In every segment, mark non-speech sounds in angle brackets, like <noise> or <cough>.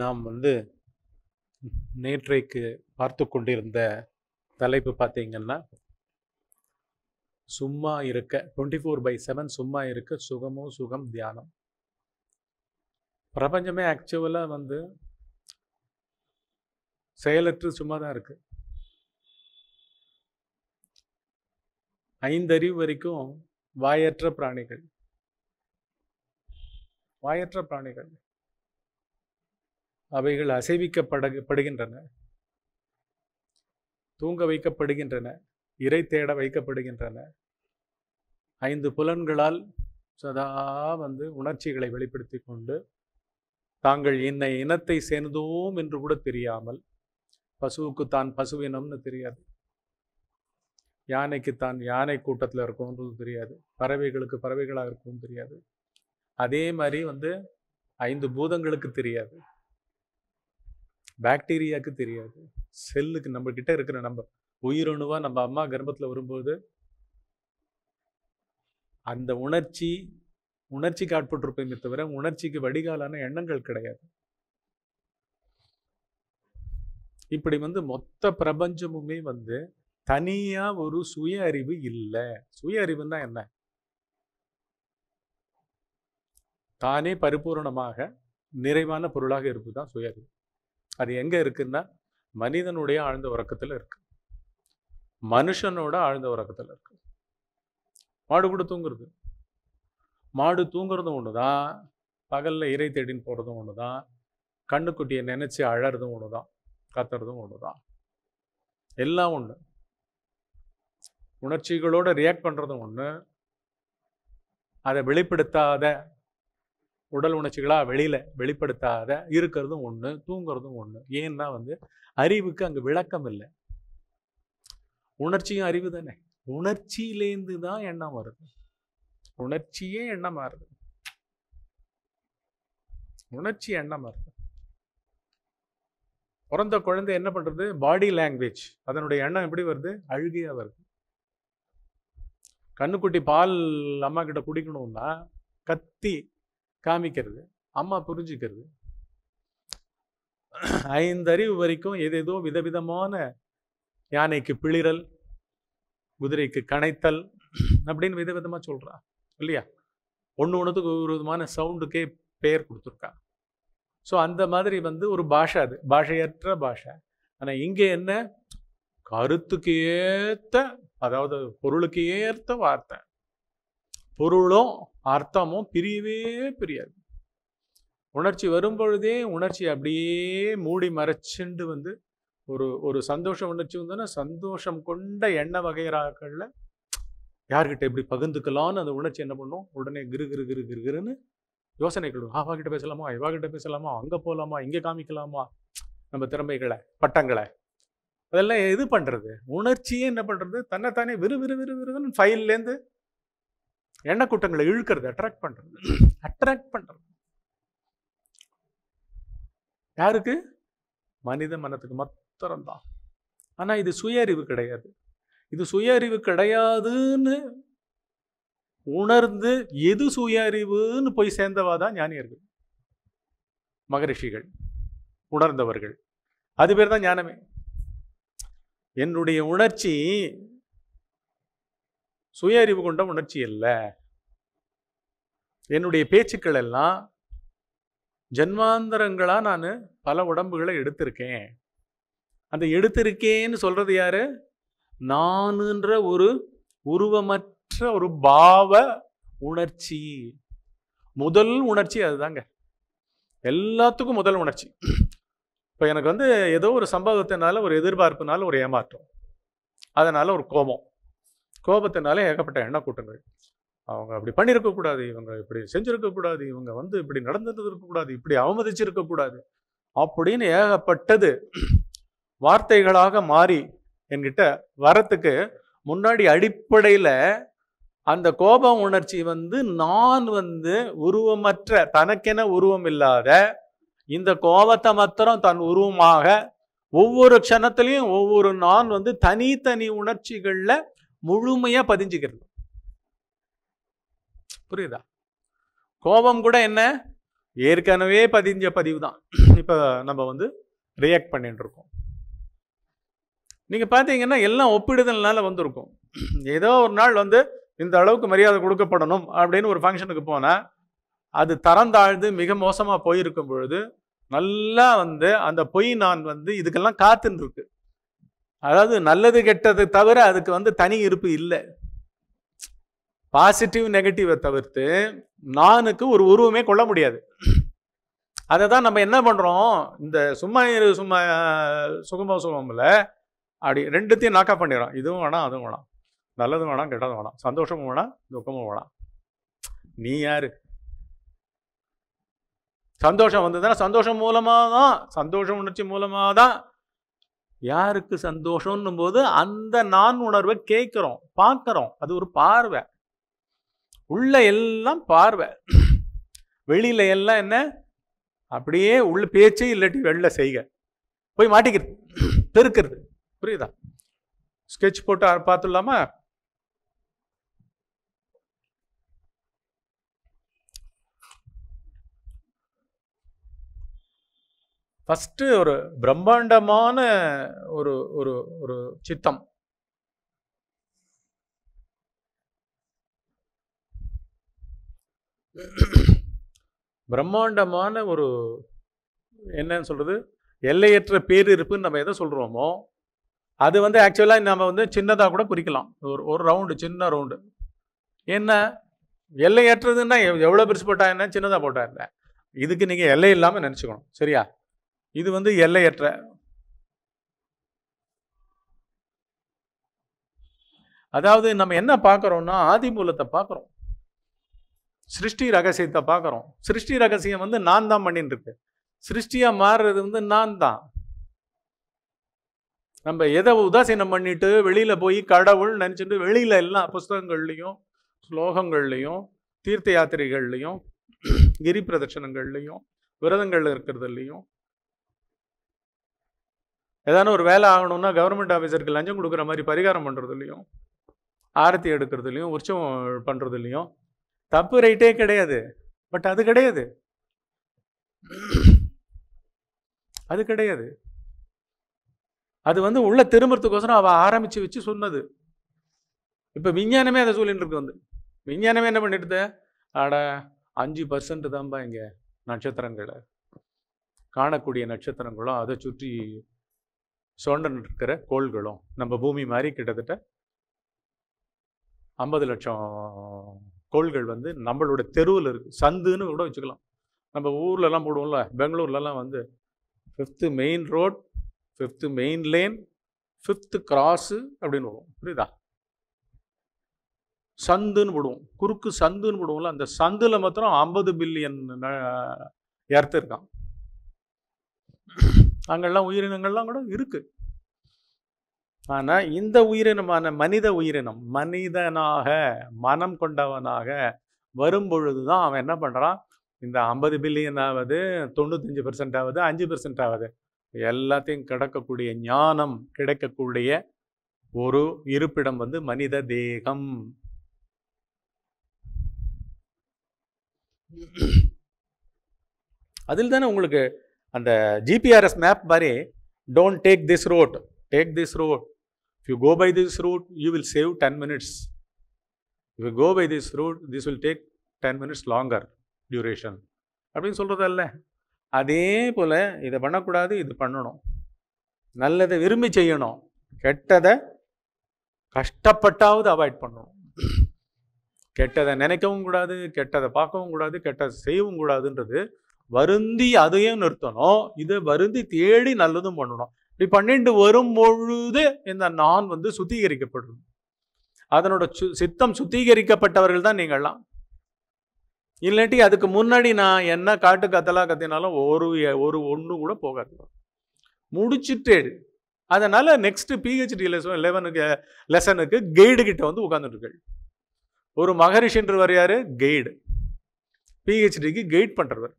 நாம் வந்து நேற்றைக்கு பார்த்து கொண்டிருந்த தலைப்பு பார்த்தீங்கன்னா சும்மா இருக்க டுவெண்ட்டி ஃபோர் பை செவன் சும்மா இருக்க சுகமோ சுகம் தியானம் பிரபஞ்சமே ஆக்சுவலாக வந்து செயலற்று சும்மா தான் இருக்குது ஐந்தறிவு வரைக்கும் வாயற்ற பிராணிகள் வாயற்ற பிராணிகள் அவைகள் அசைவிக்கப்படப்படுகின்றன தூங்க வைக்கப்படுகின்றன இறை தேட வைக்கப்படுகின்றன ஐந்து புலன்களால் சதா வந்து உணர்ச்சிகளை வெளிப்படுத்தி கொண்டு தாங்கள் இன்னை இனத்தை சேர்ந்தோம் என்று கூட தெரியாமல் பசுவுக்கு தான் பசுவினம்னு தெரியாது யானைக்கு தான் யானை கூட்டத்தில் இருக்கும்ன்றது தெரியாது பறவைகளுக்கு பறவைகளாக இருக்கும்னு தெரியாது அதே மாதிரி வந்து ஐந்து பூதங்களுக்கு தெரியாது பாக்டீரியாவுக்கு தெரியாது செல்லுக்கு நம்ம கிட்ட இருக்கிற நம்ம உயிரணுவாக நம்ம அம்மா கர்ப்பத்தில் வரும்போது அந்த உணர்ச்சி உணர்ச்சிக்கு ஆட்பட்டிருப்பேன் தவிர உணர்ச்சிக்கு வடிகாலான எண்ணங்கள் கிடையாது இப்படி வந்து மொத்த பிரபஞ்சமுமே வந்து தனியா ஒரு சுய அறிவு இல்லை சுய அறிவுன்னா என்ன தானே பரிபூர்ணமாக நிறைவான பொருளாக இருப்பதுதான் தான் சுய அறிவு அது எங்கே இருக்குன்னா மனிதனுடைய ஆழ்ந்த உறக்கத்தில் இருக்கு மனுஷனோட ஆழ்ந்த உறக்கத்தில் இருக்கு மாடு கூட தூங்குறது மாடு தூங்குறதும் ஒன்று தான் பகலில் இறை தேடின்னு போகிறதும் ஒன்று தான் கண்ணுக்குட்டியை நினச்சி அழறதும் ஒன்று தான் கத்துறதும் ஒன்று தான் எல்லாம் ஒன்று உணர்ச்சிகளோடு ரியாக்ட் பண்ணுறதும் ஒன்று அதை வெளிப்படுத்தாத உடல் உணர்ச்சிகளாக வெளியில் வெளிப்படுத்தாத இருக்கிறதும் ஒன்று தூங்குறதும் ஒன்று ஏன்னா வந்து அறிவுக்கு அங்கே விளக்கம் இல்லை உணர்ச்சியும் அறிவு தானே உணர்ச்சியிலேருந்து தான் எண்ணம் வருது உணர்ச்சியே எண்ணம் மாறுது உணர்ச்சி எண்ணம் மாறுது பிறந்த குழந்தை என்ன பண்ணுறது பாடி லாங்குவேஜ் அதனுடைய எண்ணம் எப்படி வருது அழுகையாக வருது கண்ணுக்குட்டி பால் அம்மா கிட்ட குடிக்கணும்னா கத்தி காமிக்கிறது அம்மா புரிஞ்சுக்கிறது ஐந்தறிவு வரைக்கும் ஏதேதோ விதவிதமான யானைக்கு பிளிரல் குதிரைக்கு கனைத்தல் அப்படின்னு விதவிதமாக சொல்கிறா இல்லையா ஒன்று ஒன்றுத்துக்கு ஒரு விதமான சவுண்டுக்கே பெயர் கொடுத்துருக்கா ஸோ அந்த மாதிரி வந்து ஒரு பாஷை அது பாஷையற்ற பாஷை ஆனால் இங்கே என்ன கருத்துக்கு ஏற்ற அதாவது பொருளுக்கு ஏற்ற வார்த்தை பொருளும் அர்த்தமும் பிரியவே பிரியாது உணர்ச்சி வரும் பொழுதே உணர்ச்சி அப்படியே மூடி மறைச்சுண்டு வந்து ஒரு ஒரு சந்தோஷம் உணர்ச்சி வந்தோன்னா சந்தோஷம் கொண்ட எண்ண வகைகளில் யார்கிட்ட எப்படி பகிர்ந்துக்கலாம்னு அந்த உணர்ச்சி என்ன பண்ணும் உடனே கிரு கிரு கிரு கிரு கிருன்னு யோசனைகள் ஆவா கிட்ட பேசலாமா இவா கிட்ட பேசலாமா அங்கே போகலாமா இங்கே காமிக்கலாமா நம்ம திறமைகளை பட்டங்களை அதெல்லாம் இது பண்ணுறது உணர்ச்சியே என்ன பண்ணுறது தன்னைத்தானே விறு விறு விறு விறுன்னு ஃபைல்லேருந்து எண்ணெய் கூட்டங்களை இழுக்கிறது அட்ராக்ட் பண்ணுறது அட்ராக்ட் பண்ணுறது யாருக்கு மனித மனத்துக்கு மாத்திரம்தான் ஆனால் இது சுய அறிவு கிடையாது இது சுய அறிவு கிடையாதுன்னு உணர்ந்து எது சுய அறிவுன்னு போய் சேர்ந்தவா தான் ஞானியர்கள் மகரிஷிகள் உணர்ந்தவர்கள் அது பேர் தான் ஞானமே என்னுடைய உணர்ச்சி சுய அறிவு கொண்ட உணர்ச்சி இல்லை என்னுடைய பேச்சுக்கள் எல்லாம் ஜென்மாந்தரங்களாக நான் பல உடம்புகளை எடுத்திருக்கேன் அந்த எடுத்திருக்கேன்னு சொல்கிறது யாரு நானுன்ற ஒரு உருவமற்ற ஒரு பாவ உணர்ச்சி முதல் உணர்ச்சி அதுதாங்க எல்லாத்துக்கும் முதல் உணர்ச்சி இப்போ எனக்கு வந்து ஏதோ ஒரு சம்பவத்தினால ஒரு எதிர்பார்ப்புனால ஒரு ஏமாற்றம் அதனால் ஒரு கோபம் கோபத்தினாலே ஏகப்பட்ட எண்ண கூட்டங்கள் அவங்க அப்படி பண்ணியிருக்கக்கூடாது இவங்க இப்படி செஞ்சுருக்கக்கூடாது இவங்க வந்து இப்படி நடந்துட்டு இருக்கக்கூடாது இப்படி அவமதிச்சிருக்கக்கூடாது அப்படின்னு ஏகப்பட்டது வார்த்தைகளாக மாறி என்கிட்ட வரத்துக்கு முன்னாடி அடிப்படையில் அந்த கோப உணர்ச்சி வந்து நான் வந்து உருவமற்ற தனக்கென உருவம் இல்லாத இந்த கோபத்தை மாத்திரம் தன் உருவமாக ஒவ்வொரு க்ஷணத்துலையும் ஒவ்வொரு நான் வந்து தனித்தனி உணர்ச்சிகளில் முழுமையாக பதிஞ்சுக்கிறது புரியுதா கோபம் கூட என்ன ஏற்கனவே பதிஞ்ச பதிவு தான் இப்போ நம்ம வந்து ரியாக்ட் பண்ணிட்டு இருக்கோம் நீங்கள் பார்த்தீங்கன்னா எல்லாம் ஒப்பிடுதல்னால வந்திருக்கும் ஏதோ ஒரு நாள் வந்து இந்த அளவுக்கு மரியாதை கொடுக்கப்படணும் அப்படின்னு ஒரு ஃபங்க்ஷனுக்கு போனால் அது தரம் தாழ்ந்து மிக மோசமாக போயிருக்கும் பொழுது நல்லா வந்து அந்த பொய் நான் வந்து இதுக்கெல்லாம் காத்துன்னு இருக்கு அதாவது நல்லது கெட்டது தவிர அதுக்கு வந்து தனி இருப்பு இல்லை பாசிட்டிவ் நெகட்டிவை தவிர்த்து நானுக்கு ஒரு உருவமே கொள்ள முடியாது அதை தான் நம்ம என்ன பண்ணுறோம் இந்த சும்மா இரு சும்மா சுகம சுகமில் அப்படி ரெண்டுத்தையும் நாக்கா பண்ணிடுறோம் இதுவும் வேணாம் அதுவும் வேணாம் நல்லதும் வேணாம் கெட்டதும் வேணாம் சந்தோஷமும் வேணாம் துக்கமும் வேணாம் நீ யாரு சந்தோஷம் வந்ததுன்னா சந்தோஷம் மூலமாக தான் சந்தோஷம் உணர்ச்சி மூலமாக தான் யாருக்கு சந்தோஷம்னும் போது அந்த நான் உணர்வை கேட்குறோம் பார்க்குறோம் அது ஒரு பார்வை உள்ள எல்லாம் பார்வை வெளியில எல்லாம் என்ன அப்படியே உள்ள பேச்சு இல்லாட்டி வெளில செய்க போய் மாட்டிக்கிறது பெருக்கிறது புரியுதா ஸ்கெட்ச் போட்டு பார்த்துடலாமா ஃபஸ்ட்டு ஒரு பிரம்மாண்டமான ஒரு ஒரு ஒரு சித்தம் பிரம்மாண்டமான ஒரு என்னன்னு சொல்கிறது எல்லையற்ற பேரிருப்புன்னு நம்ம எதை சொல்கிறோமோ அது வந்து ஆக்சுவலாக நம்ம வந்து சின்னதாக கூட குறிக்கலாம் ஒரு ஒரு ரவுண்டு சின்ன ரவுண்டு என்ன எல்லையற்றதுன்னா எவ்வளோ பெருசு போட்டா என்ன சின்னதாக போட்டா என்ன இதுக்கு நீங்கள் எல்லை இல்லாமல் நினச்சிக்கணும் சரியா இது வந்து எல்லையற்ற அதாவது நம்ம என்ன பார்க்குறோம்னா மூலத்தை பார்க்குறோம் சிருஷ்டி ரகசியத்தை பார்க்குறோம் சிருஷ்டி ரகசியம் வந்து நான் தான் பண்ணிட்டு இருக்கு சிருஷ்டியாக மாறுறது வந்து நான் தான் நம்ம எதை உதாசீனம் பண்ணிட்டு வெளியில் போய் கடவுள் நினச்சிட்டு வெளியில் எல்லா புஸ்தகங்கள்லேயும் ஸ்லோகங்கள்லேயும் தீர்த்த யாத்திரைகள்லையும் <clears throat> கிரி பிரதட்சணங்கள்லையும் விரதங்கள் இருக்கிறதுலையும் ஏதாவது ஒரு வேலை ஆகணும்னா கவர்மெண்ட் ஆஃபீஸருக்கு லஞ்சம் கொடுக்குற மாதிரி பரிகாரம் பண்ணுறதுலையும் ஆரத்தி எடுக்கிறதுலையும் உற்சவம் பண்ணுறதுலையும் தப்பு ரைட்டே கிடையாது பட் அது கிடையாது அது கிடையாது அது வந்து உள்ளே திரும்புறதுக்கோசரம் அவள் ஆரம்பித்து வச்சு சொன்னது இப்போ விஞ்ஞானமே அதை சொல்லிட்டு இருக்கு வந்து விஞ்ஞானமே என்ன பண்ணிட்டு ஆட அஞ்சு பர்சன்ட் தான்பா இங்கே நட்சத்திரங்களை காணக்கூடிய நட்சத்திரங்களும் அதை சுற்றி சுரண்டன் இருக்கிற கோள்களும் நம்ம பூமி மாதிரி கிட்டத்தட்ட ஐம்பது லட்சம் கோள்கள் வந்து நம்மளோட தெருவில் இருக்குது சந்துன்னு கூட வச்சுக்கலாம் நம்ம ஊர்லலாம் போடுவோம்ல பெங்களூர்லலாம் வந்து fifth main road fifth main lane fifth cross அப்படின்னு வருவோம் புரியுதா சந்துன்னு போடுவோம் குறுக்கு சந்துன்னு போடுவோம்ல அந்த சந்தில் மாத்திரம் ஐம்பது பில்லியன் எர்த்து இருக்கான் அங்கெல்லாம் உயிரினங்கள்லாம் கூட இருக்குது ஆனால் இந்த உயிரினமான மனித உயிரினம் மனிதனாக மனம் கொண்டவனாக வரும்பொழுது தான் அவன் என்ன பண்ணுறான் இந்த ஐம்பது பில்லியன் ஆவது தொண்ணூத்தஞ்சு பெர்சன்ட் ஆகுது அஞ்சு பெர்சன்ட் ஆகுது எல்லாத்தையும் கிடக்கக்கூடிய ஞானம் கிடைக்கக்கூடிய ஒரு இருப்பிடம் வந்து மனித தேகம் அதில் தானே உங்களுக்கு அந்த ஜிபிஆர்எஸ் மேப் மாதிரி don't take this road take this road if you go by this route you will save ten minutes if you go by this route this will take ten minutes longer duration அப்படின்னு சொல்கிறதல்ல அதே போல் இதை பண்ணக்கூடாது இது பண்ணணும் நல்லதை விரும்பி செய்யணும் கெட்டதை கஷ்டப்பட்டாவது அவாய்ட் பண்ணணும் கெட்டதை நினைக்கவும் கூடாது கெட்டதை பார்க்கவும் கூடாது கெட்டதை செய்யவும் கூடாதுன்றது வருந்தி அதையும் நிறுத்தணும் இதை வருந்தி தேடி நல்லதும் பண்ணணும் இப்படி பன்னெண்டு வரும் பொழுது இந்த நான் வந்து சுத்திகரிக்கப்படும் அதனோட சித்தம் சுத்திகரிக்கப்பட்டவர்கள் தான் நீங்கள்லாம் இல்லாட்டி அதுக்கு முன்னாடி நான் என்ன காட்டு கத்தலா கத்தினாலும் ஒரு ஒரு ஒன்று கூட போகாது முடிச்சுட்டு அதனால் நெக்ஸ்ட்டு பிஹெச்டி லெசன் லெவனுக்கு லெசனுக்கு கைடு கிட்ட வந்து உட்காந்துட்டுருக்கள் ஒரு மகரிஷின்ற வரையாரு கைடு பிஹெச்டிக்கு கைட் பண்ணுறவர்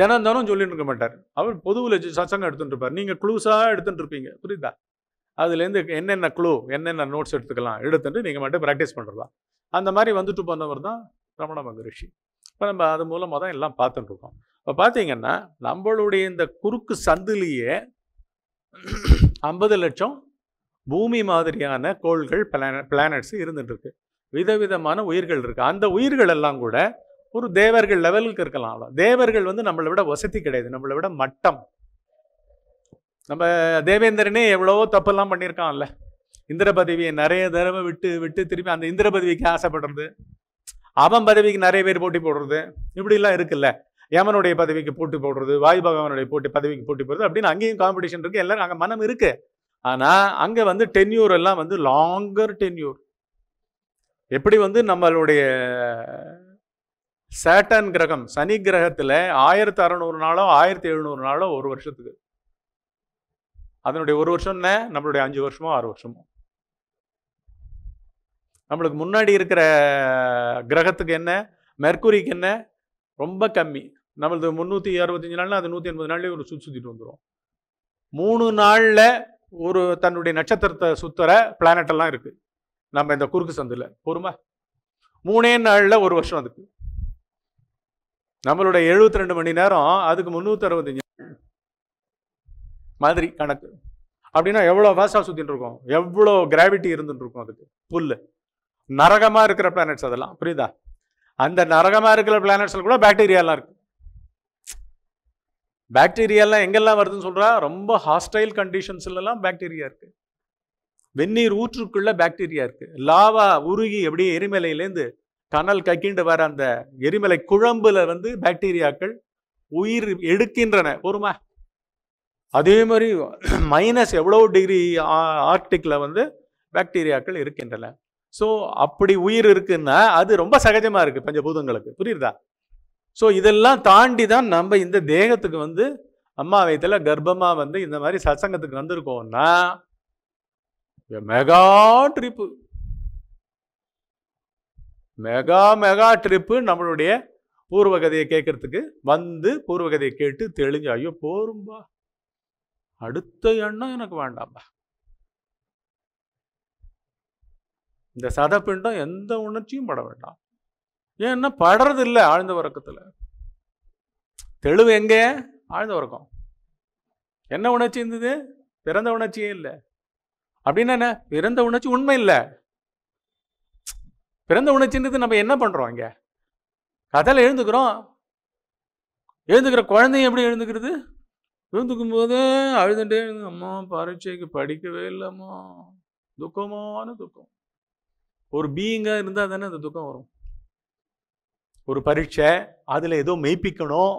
தினம் தினம் சொல்லிட்டு இருக்க மாட்டார் அவர் பொதுவில் சச்சங்கம் எடுத்துகிட்டு இருப்பார் நீங்கள் க்ளூஸாக எடுத்துகிட்டு இருப்பீங்க புரியுதா அதுலேருந்து என்னென்ன க்ளூ என்னென்ன நோட்ஸ் எடுத்துக்கலாம் எடுத்துட்டு நீங்கள் மட்டும் ப்ராக்டிஸ் பண்ணுறதா அந்த மாதிரி வந்துட்டு போனவர் தான் ரமண மகரிஷி இப்போ நம்ம அது மூலமாக தான் எல்லாம் பார்த்துட்டு இருக்கோம் இப்போ பார்த்தீங்கன்னா நம்மளுடைய இந்த குறுக்கு சந்திலேயே ஐம்பது லட்சம் பூமி மாதிரியான கோள்கள் பிளான பிளானட்ஸ் இருந்துட்டுருக்கு விதவிதமான உயிர்கள் இருக்குது அந்த உயிர்கள் எல்லாம் கூட ஒரு தேவர்கள் லெவலுக்கு இருக்கலாம் அவ்வளோ தேவர்கள் வந்து நம்மளை விட வசதி கிடையாது நம்மளை விட மட்டம் நம்ம தேவேந்திரனே எவ்வளவோ தப்பெல்லாம் பண்ணியிருக்கான்ல இந்திர பதவியை நிறைய தடவை விட்டு விட்டு திருப்பி அந்த இந்திர பதவிக்கு ஆசைப்படுறது அவன் பதவிக்கு நிறைய பேர் போட்டி போடுறது இப்படிலாம் இருக்குல்ல யமனுடைய பதவிக்கு போட்டி போடுறது வாயு பகவானுடைய போட்டி பதவிக்கு போட்டி போடுறது அப்படின்னு அங்கேயும் காம்படிஷன் இருக்குது எல்லாரும் அங்கே மனம் இருக்குது ஆனால் அங்கே வந்து டென்யூர் எல்லாம் வந்து லாங்கர் டென்யூர் எப்படி வந்து நம்மளுடைய சேட்டன் கிரகம் சனி கிரகத்தில் ஆயிரத்தி அறநூறு நாளோ ஆயிரத்தி எழுநூறு நாளோ ஒரு வருஷத்துக்கு அதனுடைய ஒரு வருஷம் என்ன நம்மளுடைய அஞ்சு வருஷமோ ஆறு வருஷமோ நம்மளுக்கு முன்னாடி இருக்கிற கிரகத்துக்கு என்ன மெர்குரிக்கு என்ன ரொம்ப கம்மி நம்மளது முந்நூற்றி அறுபத்தஞ்சு நாள்னா அது நூற்றி எண்பது நாள்லேயே ஒரு சுற்றி சுற்றிட்டு வந்துடும் மூணு நாளில் ஒரு தன்னுடைய நட்சத்திரத்தை சுற்றுற பிளானட்டெல்லாம் இருக்குது நம்ம இந்த குறுக்கு சந்தில் பொறுமை மூணே நாளில் ஒரு வருஷம் அதுக்கு நம்மளோட எழுபத்தி ரெண்டு மணி நேரம் அதுக்கு முந்நூற்றி அறுபத்தஞ்சு மாதிரி கணக்கு அப்படின்னா எவ்வளோ ஃபாஸ்ட்டாக சுற்றிட்டு இருக்கோம் எவ்வளோ கிராவிட்டி இருந்துட்டு இருக்கும் அதுக்கு புல் நரகமாக இருக்கிற பிளானட்ஸ் அதெல்லாம் புரியுதா அந்த நரகமாக இருக்கிற பிளானட்ஸில் கூட பாக்டீரியாலாம் இருக்குது பாக்டீரியாலாம் எங்கெல்லாம் வருதுன்னு சொல்கிறா ரொம்ப ஹாஸ்டைல் கண்டிஷன்ஸ்லலாம் பாக்டீரியா இருக்குது வெந்நீர் ஊற்றுக்குள்ளே பாக்டீரியா இருக்குது லாவா உருகி அப்படியே எரிமலையிலேருந்து கனல் கக்கிண்டு வர அந்த எரிமலை குழம்புல வந்து பாக்டீரியாக்கள் உயிர் எடுக்கின்றன போருமா அதே மாதிரி மைனஸ் எவ்வளோ டிகிரி ஆர்க்டிக்கில் வந்து பாக்டீரியாக்கள் இருக்கின்றன ஸோ அப்படி உயிர் இருக்குன்னா அது ரொம்ப சகஜமாக இருக்குது பஞ்சபூதங்களுக்கு புரியுதா ஸோ இதெல்லாம் தாண்டி தான் நம்ம இந்த தேகத்துக்கு வந்து அம்மா வயத்தில் கர்ப்பமாக வந்து இந்த மாதிரி சத்சங்கத்துக்கு வந்திருக்கோம்னா mega trip mega mega trip நம்மளுடைய பூர்வகதையை கேட்குறதுக்கு வந்து பூர்வகதையை கேட்டு தெளிஞ்சு ஐயோ போரும்பா அடுத்த எண்ணம் எனக்கு வேண்டாம்பா இந்த சதப்பிண்டம் எந்த உணர்ச்சியும் பட வேண்டாம் ஏன்னா படுறது இல்லை ஆழ்ந்த உறக்கத்தில் தெளிவு எங்கே ஆழ்ந்த உறக்கம் என்ன உணர்ச்சி இருந்தது பிறந்த உணர்ச்சியே இல்லை அப்படின்னா என்ன பிறந்த உணர்ச்சி உண்மை இல்லை பிறந்த உணர்ச்சின்றது நம்ம என்ன பண்ணுறோம் இங்கே கதையில் எழுந்துக்கிறோம் எழுந்துக்கிற குழந்தைய எப்படி எழுந்துக்கிறது எழுந்துக்கும் போது அழுதுகிட்டே அம்மா பரீட்சைக்கு படிக்கவே இல்லைம்மா துக்கமான துக்கம் ஒரு பீயிங்காக இருந்தால் தானே அந்த துக்கம் வரும் ஒரு பரீட்சை அதில் ஏதோ மெய்ப்பிக்கணும்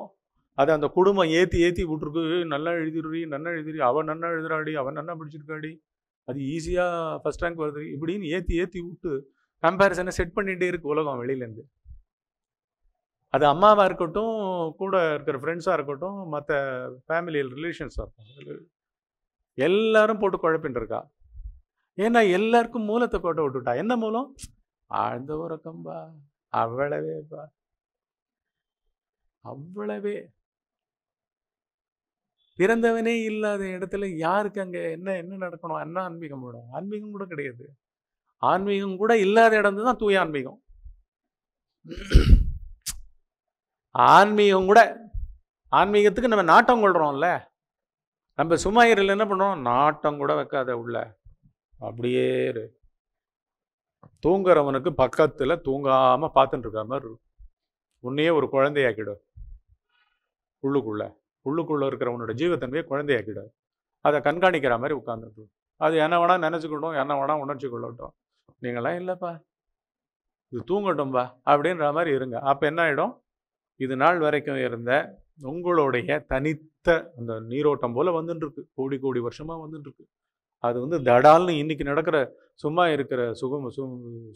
அதை அந்த குடும்பம் ஏற்றி ஏற்றி விட்ருக்கு நல்லா எழுதிடுறி நல்லா எழுதிடு அவன் நல்லா எழுதுறாடி அவன் நல்லா பிடிச்சிருக்காடி அது ஈஸியாக ஃபஸ்ட் ரேங்க் வருது இப்படின்னு ஏற்றி ஏற்றி விட்டு கம்பேரிசனை செட் பண்ணிகிட்டே இருக்கு உலகம் வெளியிலேருந்து அது அம்மாவாக இருக்கட்டும் கூட இருக்கிற ஃப்ரெண்ட்ஸாக இருக்கட்டும் மற்ற ஃபேமிலியில் ரிலேஷன்ஸாக இருக்கட்டும் எல்லாரும் போட்டு குழப்பின்னு இருக்கா ஏன்னா எல்லாருக்கும் மூலத்தை போட்டு விட்டுட்டா என்ன மூலம் ஆழ்ந்த உறக்கம்பா அவ்வளவேப்பா அவ்வளவே பிறந்தவனே இல்லாத இடத்துல யாருக்கு அங்கே என்ன என்ன நடக்கணும் என்ன ஆன்மீகம் கூட ஆன்மீகம் கூட கிடையாது ஆன்மீகம் கூட இல்லாத இடம் தான் தூய ஆன்மீகம் ஆன்மீகம் கூட ஆன்மீகத்துக்கு நம்ம நாட்டம் கொள்கிறோம்ல நம்ம சும்மா இருல என்ன பண்ணுறோம் நாட்டம் கூட வைக்காத உள்ள அப்படியே தூங்குறவனுக்கு பக்கத்தில் தூங்காமல் பார்த்துட்டு இருக்க மாதிரி உன்னையே ஒரு குழந்தையாக்கிடும் உள்ளுக்குள்ளே உள்ளுக்குள்ளே இருக்கிறவனோட ஜீவத்தன்மையை குழந்தையாக்கிடும் அதை கண்காணிக்கிற மாதிரி உட்காந்துருக்கும் அது என்ன வேணால் நினச்சிக்கிட்டோம் என்ன வேணால் உணர்ச்சி கொள்ளட்டும் நீங்களாம் இல்லைப்பா இது தூங்கட்டும்பா அப்படின்ற மாதிரி இருங்க அப்போ என்ன ஆகிடும் இது நாள் வரைக்கும் இருந்த உங்களுடைய தனித்த அந்த நீரோட்டம் போல் வந்துட்டுருக்கு கோடி கோடி வருஷமாக வந்துட்டுருக்கு அது வந்து தடால்னு இன்னைக்கு நடக்கிற சும்மா இருக்கிற சுகம்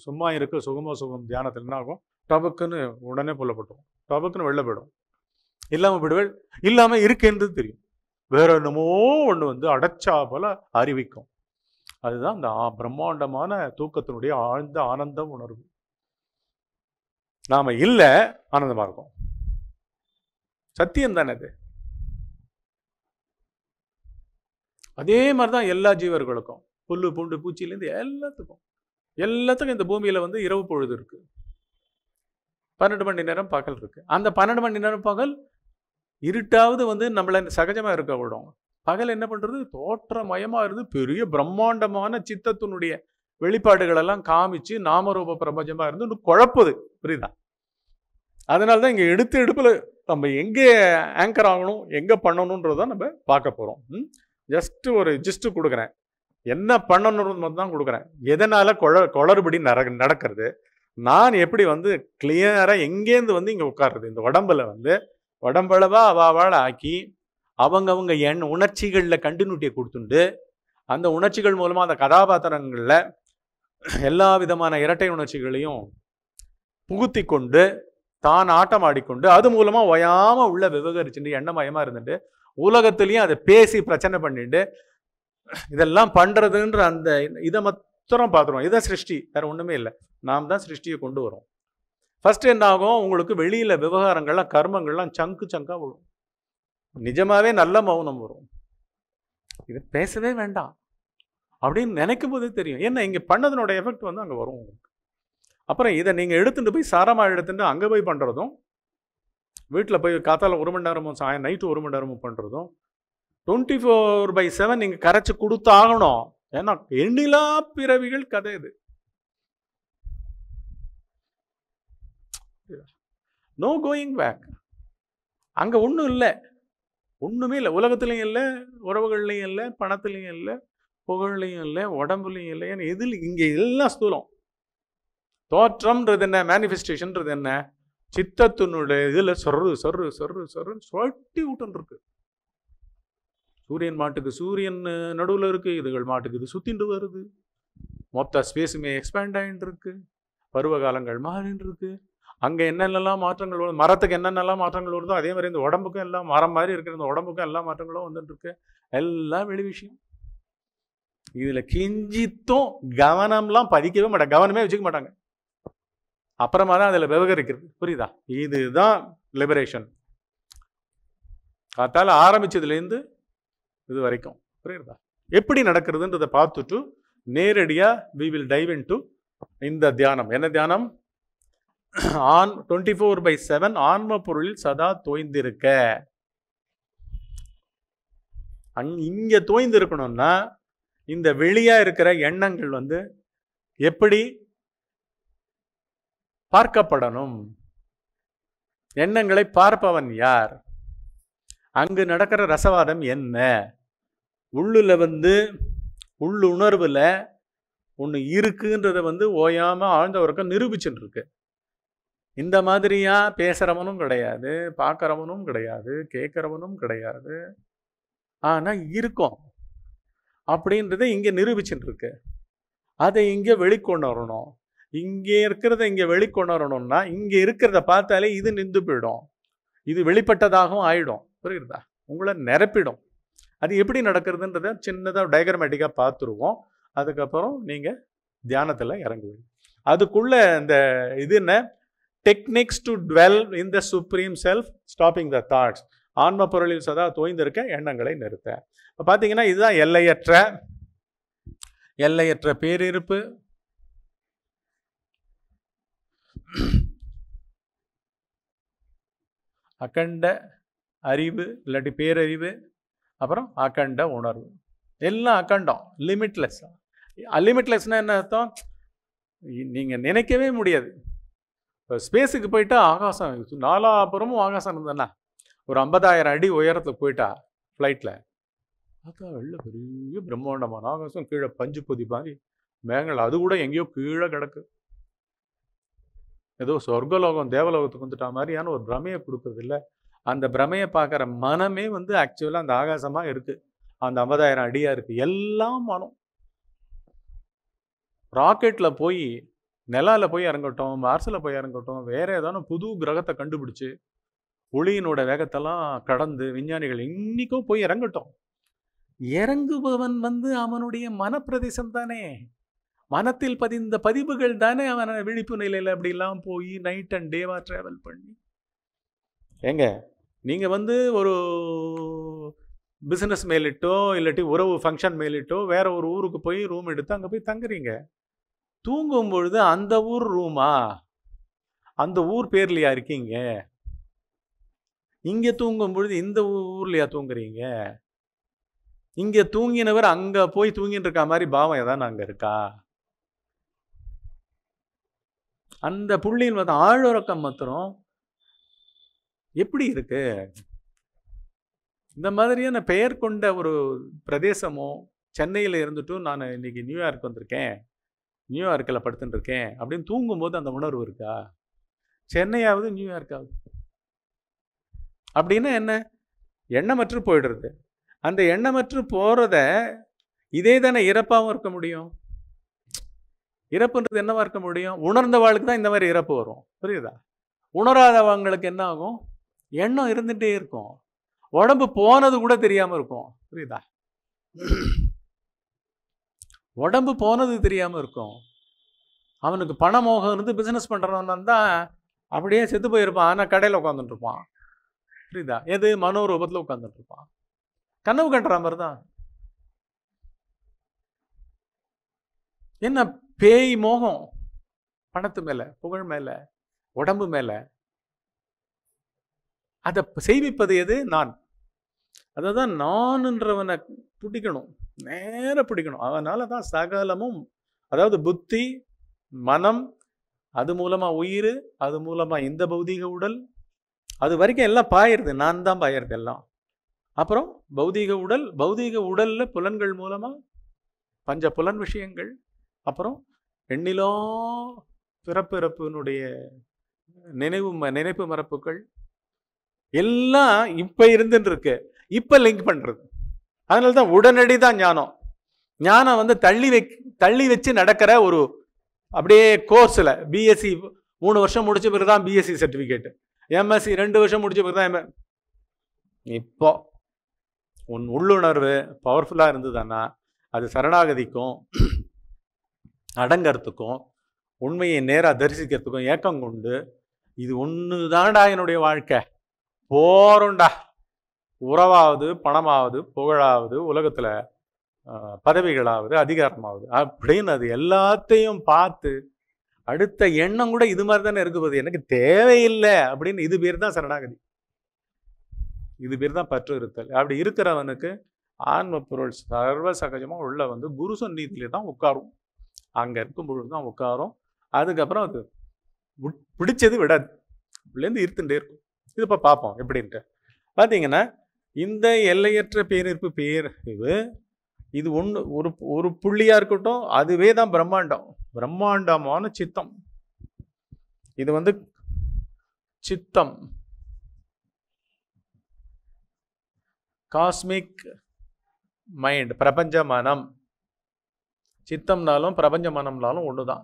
சும்மா இருக்கிற சுகமோ சுகம் தியானத்தில் என்ன ஆகும் டபக்குன்னு உடனே புல்லப்பட்டோம் டபக்குன்னு வெளில போயிடும் இல்லாமல் போயிடுவேள் இல்லாமல் இருக்குன்றது தெரியும் வேற என்னமோ ஒன்று வந்து அடைச்சா போல அறிவிக்கும் அதுதான் அந்த பிரம்மாண்டமான தூக்கத்தினுடைய ஆழ்ந்த ஆனந்தம் உணர்வு நாம இல்லை ஆனந்தமா இருக்கும் சத்தியம் தானே அது அதே மாதிரிதான் எல்லா ஜீவர்களுக்கும் புல்லு பூண்டு பூச்சியிலேருந்து எல்லாத்துக்கும் எல்லாத்துக்கும் இந்த பூமியில வந்து இரவு பொழுது இருக்கு பன்னெண்டு மணி நேரம் பகல் இருக்கு அந்த பன்னெண்டு மணி நேரம் பகல் இருட்டாவது வந்து நம்மளை சகஜமாக இருக்க விடும் பகல் என்ன பண்ணுறது தோற்றமயமாக இருந்து பெரிய பிரம்மாண்டமான சித்தத்தினுடைய வெளிப்பாடுகளெல்லாம் காமிச்சு நாமரூப பிரபஞ்சமாக இருந்து இன்னும் குழப்புது புரியுதா அதனால தான் இங்கே எடுத்து எடுப்பில் நம்ம எங்கே ஆங்கர் ஆகணும் எங்கே தான் நம்ம பார்க்க போகிறோம் ஜஸ்ட்டு ஒரு ஜிஸ்ட்டு கொடுக்குறேன் என்ன பண்ணணுன்றது மட்டும் தான் கொடுக்குறேன் எதனால் குழ குளறுபடி நடக்கிறது நான் எப்படி வந்து கிளியராக எங்கேருந்து வந்து இங்கே உட்காருறது இந்த உடம்புல வந்து உடம்பளவாக அவாவால் ஆக்கி அவங்கவுங்க என் உணர்ச்சிகளில் கண்டினியூட்டியை கொடுத்துண்டு அந்த உணர்ச்சிகள் மூலமாக அந்த கதாபாத்திரங்களில் எல்லா விதமான இரட்டை உணர்ச்சிகளையும் புகுத்தி கொண்டு தான் ஆட்டம் ஆடிக்கொண்டு அது மூலமாக ஒயாமல் உள்ள விவகரிச்சுட்டு எண்ணமயமாக இருந்துட்டு உலகத்துலேயும் அதை பேசி பிரச்சனை பண்ணிட்டு இதெல்லாம் பண்ணுறதுன்ற அந்த இதை மாத்திரம் பார்த்துருவோம் இதை சிருஷ்டி வேறு ஒன்றுமே இல்லை நாம் தான் சிருஷ்டியை கொண்டு வரோம் ஃபஸ்ட்டு என்னாகும் உங்களுக்கு வெளியில் விவகாரங்கள்லாம் கர்மங்கள்லாம் சங்கு சங்காக விழும் நிஜமாவே நல்ல மௌனம் வரும் இது பேசவே வேண்டாம் அப்படின்னு நினைக்கும் போதே தெரியும் ஏன்னா இங்கே பண்ணதனோட எஃபெக்ட் வந்து அங்கே வரும் அப்புறம் இதை நீங்கள் எடுத்துகிட்டு போய் சாரமாக எடுத்துட்டு அங்கே போய் பண்ணுறதும் வீட்டில் போய் காத்தால் ஒரு மணி நேரமும் சாயம் நைட்டு ஒரு மணி நேரமும் பண்ணுறதும் டுவெண்ட்டி ஃபோர் பை செவன் நீங்கள் கரைச்சி கொடுத்து ஆகணும் ஏன்னா எண்ணிலா பிறவிகள் கதை இது நோ கோயிங் பேக் அங்கே ஒன்றும் இல்லை ஒன்றுமே இல்லை உலகத்துலேயும் இல்லை உறவுகள்லையும் இல்லை பணத்துலையும் இல்லை புகழ்லையும் இல்லை உடம்புலையும் இல்லை ஏன்னா எதில் இங்கே எல்லாம் ஸ்தூலம் தோற்றம்ன்றது என்ன மேனிஃபெஸ்டேஷன்ன்றது என்ன சித்தத்தினுடைய இதில் சொர்ரு சொர்ரு சொர்ரு சொர்ருன்னு சொட்டி விட்டுன்னு இருக்கு சூரியன் மாட்டுக்கு சூரியன் நடுவில் இருக்குது இதுகள் மாட்டுக்கு இது சுற்றின்று வருது மொத்த ஸ்பேஸுமே எக்ஸ்பேண்ட் ஆகிட்டு இருக்கு பருவ காலங்கள் மாறின்னு அங்கே என்னென்னலாம் மாற்றங்கள் வருது மரத்துக்கு என்னென்னலாம் மாற்றங்கள் வருதோ அதே மாதிரி இந்த உடம்புக்கும் எல்லாம் மரம் மாதிரி இருக்கிற இந்த உடம்புக்கும் எல்லா மாற்றங்களும் வந்துட்டுருக்கு எல்லாம் வெளி விஷயம் இதில் கிஞ்சித்தும் கவனம்லாம் பதிக்கவே மாட்டாங்க கவனமே வச்சுக்க மாட்டாங்க அப்புறமா தான் அதில் விவகரிக்கிறது புரியுதா இதுதான் லிபரேஷன் அதால் ஆரம்பித்ததுலேருந்து இது வரைக்கும் புரியுறதா எப்படி நடக்கிறதுன்றதை பார்த்துட்டு நேரடியாக we will dive into இந்த தியானம் என்ன தியானம் on twenty four by seven ஆன்ம பொருளில் சதா தோய்ந்திருக்க அங் இங்கே தோய்ந்திருக்கணும்னா இந்த வெளியாக இருக்கிற எண்ணங்கள் வந்து எப்படி பார்க்கப்படணும் எண்ணங்களை பார்ப்பவன் யார் அங்கு நடக்கிற ரசவாதம் என்ன உள்ளில் வந்து உள்ளுணர்வில் ஒன்று இருக்குன்றதை வந்து ஓயாமல் ஆழ்ந்தவருக்கும் நிரூபிச்சுட்டுருக்கு இந்த மாதிரியாக பேசுகிறவனும் கிடையாது பார்க்குறவனும் கிடையாது கேட்குறவனும் கிடையாது ஆனால் இருக்கும் அப்படின்றத இங்கே நிரூபிச்சுட்டு இருக்கு அதை இங்கே வெளிக்கொணரணும் இங்கே இருக்கிறத இங்கே வெளிக்கொணரணும்னா இங்கே இருக்கிறத பார்த்தாலே இது நின்று போயிடும் இது வெளிப்பட்டதாகவும் ஆயிடும் புரியுறதா உங்களை நிரப்பிடும் அது எப்படி நடக்கிறதுன்றத சின்னதாக டயக்ரமேட்டிக்காக பார்த்துருவோம் அதுக்கப்புறம் நீங்கள் தியானத்தில் இறங்குவீங்க அதுக்குள்ளே இந்த இது என்ன techniques to dwell in the supreme self stopping the thoughts ஆன்ம பொருளில் சதா தோய்ந்திருக்க எண்ணங்களை நிறுத்த இப்போ பார்த்தீங்கன்னா இதுதான் எல்லையற்ற எல்லையற்ற பேரிருப்பு அகண்ட அறிவு இல்லாட்டி பேரறிவு அப்புறம் அகண்ட உணர்வு எல்லாம் அகண்டம் லிமிட்லெஸ் லிமிட்லெஸ்னால் என்ன அர்த்தம் நீங்கள் நினைக்கவே முடியாது இப்போ ஸ்பேஸுக்கு போயிட்டா ஆகாசம் நாலாபுறமும் ஆகாசம் இருந்தேன்னா ஒரு ஐம்பதாயிரம் அடி உயரத்தில் போயிட்டா ஃப்ளைட்டில் பார்த்தா வெளில பெரிய பிரம்மாண்டமான ஆகாசம் கீழே பஞ்சு பொதி மாதிரி மேகங்கள் அது கூட எங்கேயோ கீழே கிடக்கு ஏதோ சொர்க்கலோகம் தேவலோகத்துக்கு வந்துட்டா மாதிரியான ஒரு பிரமையை கொடுக்குறது இல்லை அந்த பிரமையை பார்க்குற மனமே வந்து ஆக்சுவலாக அந்த ஆகாசமாக இருக்குது அந்த ஐம்பதாயிரம் அடியாக இருக்குது எல்லாம் மனம் ராக்கெட்டில் போய் நிலால போய் இறங்கட்டும் மார்ஸில் போய் இறங்கட்டும் வேற ஏதாவது புது கிரகத்தை கண்டுபிடிச்சு ஒளியினோட வேகத்தெல்லாம் கடந்து விஞ்ஞானிகள் இன்னைக்கும் போய் இறங்கட்டும் இறங்குபவன் வந்து அவனுடைய மனப்பிரதேசம் தானே மனத்தில் பதிந்த பதிவுகள் தானே அவனை விழிப்பு நிலையில் அப்படிலாம் போய் நைட் அண்ட் டேவாக ட்ராவல் பண்ணி ஏங்க நீங்கள் வந்து ஒரு பிஸ்னஸ் மேலிட்டோ இல்லாட்டி உறவு ஃபங்க்ஷன் மேலிட்டோ வேற ஒரு ஊருக்கு போய் ரூம் எடுத்து அங்கே போய் தங்குறீங்க தூங்கும் பொழுது அந்த ஊர் ரூமா அந்த ஊர் பேர்லையா இருக்கீங்க இங்கே தூங்கும் பொழுது இந்த ஊர்லையா தூங்குறீங்க இங்கே தூங்கினவர் அங்கே போய் தூங்கிட்டு இருக்க மாதிரி பாவம் ஏதாவது அங்கே இருக்கா அந்த புள்ளியின் வந்து ஆழ்வரக்கம் மாத்திரம் எப்படி இருக்கு இந்த மாதிரியான பெயர் கொண்ட ஒரு பிரதேசமோ சென்னையில் இருந்துட்டும் நான் இன்னைக்கு நியூயார்க் வந்திருக்கேன் நியூயார்க்கில் படுத்துட்டுருக்கேன் அப்படின்னு தூங்கும்போது அந்த உணர்வு இருக்கா சென்னையாவது நியூயார்க்காவது அப்படின்னா என்ன எண்ணமற்று போயிடுறது அந்த எண்ணமற்று போகிறத இதே தானே இறப்பாகவும் இருக்க முடியும் இறப்புன்றது என்னவா இருக்க முடியும் உணர்ந்தவாளுக்கு தான் இந்த மாதிரி இறப்பு வரும் புரியுதா உணராதவங்களுக்கு என்ன ஆகும் எண்ணம் இருந்துகிட்டே இருக்கும் உடம்பு போனது கூட தெரியாமல் இருக்கும் புரியுதா உடம்பு போனது தெரியாமல் இருக்கும் அவனுக்கு பணமோகம் இருந்து பிஸ்னஸ் பண்ணுறவன் தான் அப்படியே செத்து போயிருப்பான் ஆனால் கடையில் உட்காந்துட்டுருப்பான் புரியுதா எது மனோ ரூபத்தில் உட்காந்துட்டுருப்பான் கனவு கட்டுற மாதிரி தான் என்ன பேய் மோகம் பணத்து மேலே புகழ் மேலே உடம்பு மேலே அதை செய்விப்பது எது நான் அதான் நான்ன்றவனை பிடிக்கணும் நேர பிடிக்கணும் அதனால தான் சகலமும் அதாவது புத்தி மனம் அது மூலமாக உயிர் அது மூலமாக இந்த பௌதீக உடல் அது வரைக்கும் எல்லாம் பாயிருது நான் தான் பாயிருது எல்லாம் அப்புறம் பௌதீக உடல் பௌதீக உடலில் புலன்கள் மூலமாக பஞ்ச புலன் விஷயங்கள் அப்புறம் எண்ணிலோ பிறப்பிறப்பினுடைய நினைவு நினைப்பு மரப்புகள் எல்லாம் இப்போ இருந்துன்னு இருக்கு இப்போ லிங்க் பண்ணுறது அதனால தான் உடனடி தான் ஞானம் ஞானம் வந்து தள்ளி வை தள்ளி வச்சு நடக்கிற ஒரு அப்படியே கோர்ஸில் பிஎஸ்சி மூணு வருஷம் முடிச்ச பிறகு தான் பிஎஸ்சி சர்டிஃபிகேட்டு எம்எஸ்சி ரெண்டு வருஷம் முடிச்ச பிறகு தான் எம்எ இப்போ உன் உள்ளுணர்வு பவர்ஃபுல்லாக இருந்ததுன்னா அது சரணாகதிக்கும் அடங்கிறதுக்கும் உண்மையை நேராக தரிசிக்கிறதுக்கும் ஏக்கம் கொண்டு இது ஒன்று தான்டா என்னுடைய வாழ்க்கை போறோண்டா உறவாவது பணமாவது புகழாவது உலகத்தில் பதவிகளாவது அதிகாரமாவது அப்படின்னு அது எல்லாத்தையும் பார்த்து அடுத்த எண்ணம் கூட இது மாதிரி தானே இருக்குது எனக்கு தேவையில்லை அப்படின்னு இது பேர் தான் சரணாகதி இது பேர் தான் பற்று இருத்தல் அப்படி இருக்கிறவனுக்கு ஆன்ம பொருள் சர்வ உள்ள வந்து குரு சந்நிதியிலே தான் உட்காரும் அங்கே இருக்கும் பொழுது தான் உட்காரும் அதுக்கப்புறம் அது பிடிச்சது விடாது இப்படிலேருந்து இருந்துட்டே இருக்கும் இது இப்போ பார்ப்போம் எப்படின்ட்டு பார்த்தீங்கன்னா இந்த எல்லையற்ற பேரிருப்பு பேரறிவு இது ஒன்று ஒரு ஒரு புள்ளியாக இருக்கட்டும் அதுவே தான் பிரம்மாண்டம் பிரம்மாண்டமான சித்தம் இது வந்து சித்தம் காஸ்மிக் மைண்ட் பிரபஞ்ச மனம் சித்தம்னாலும் பிரபஞ்ச மனம்னாலும் ஒன்று தான்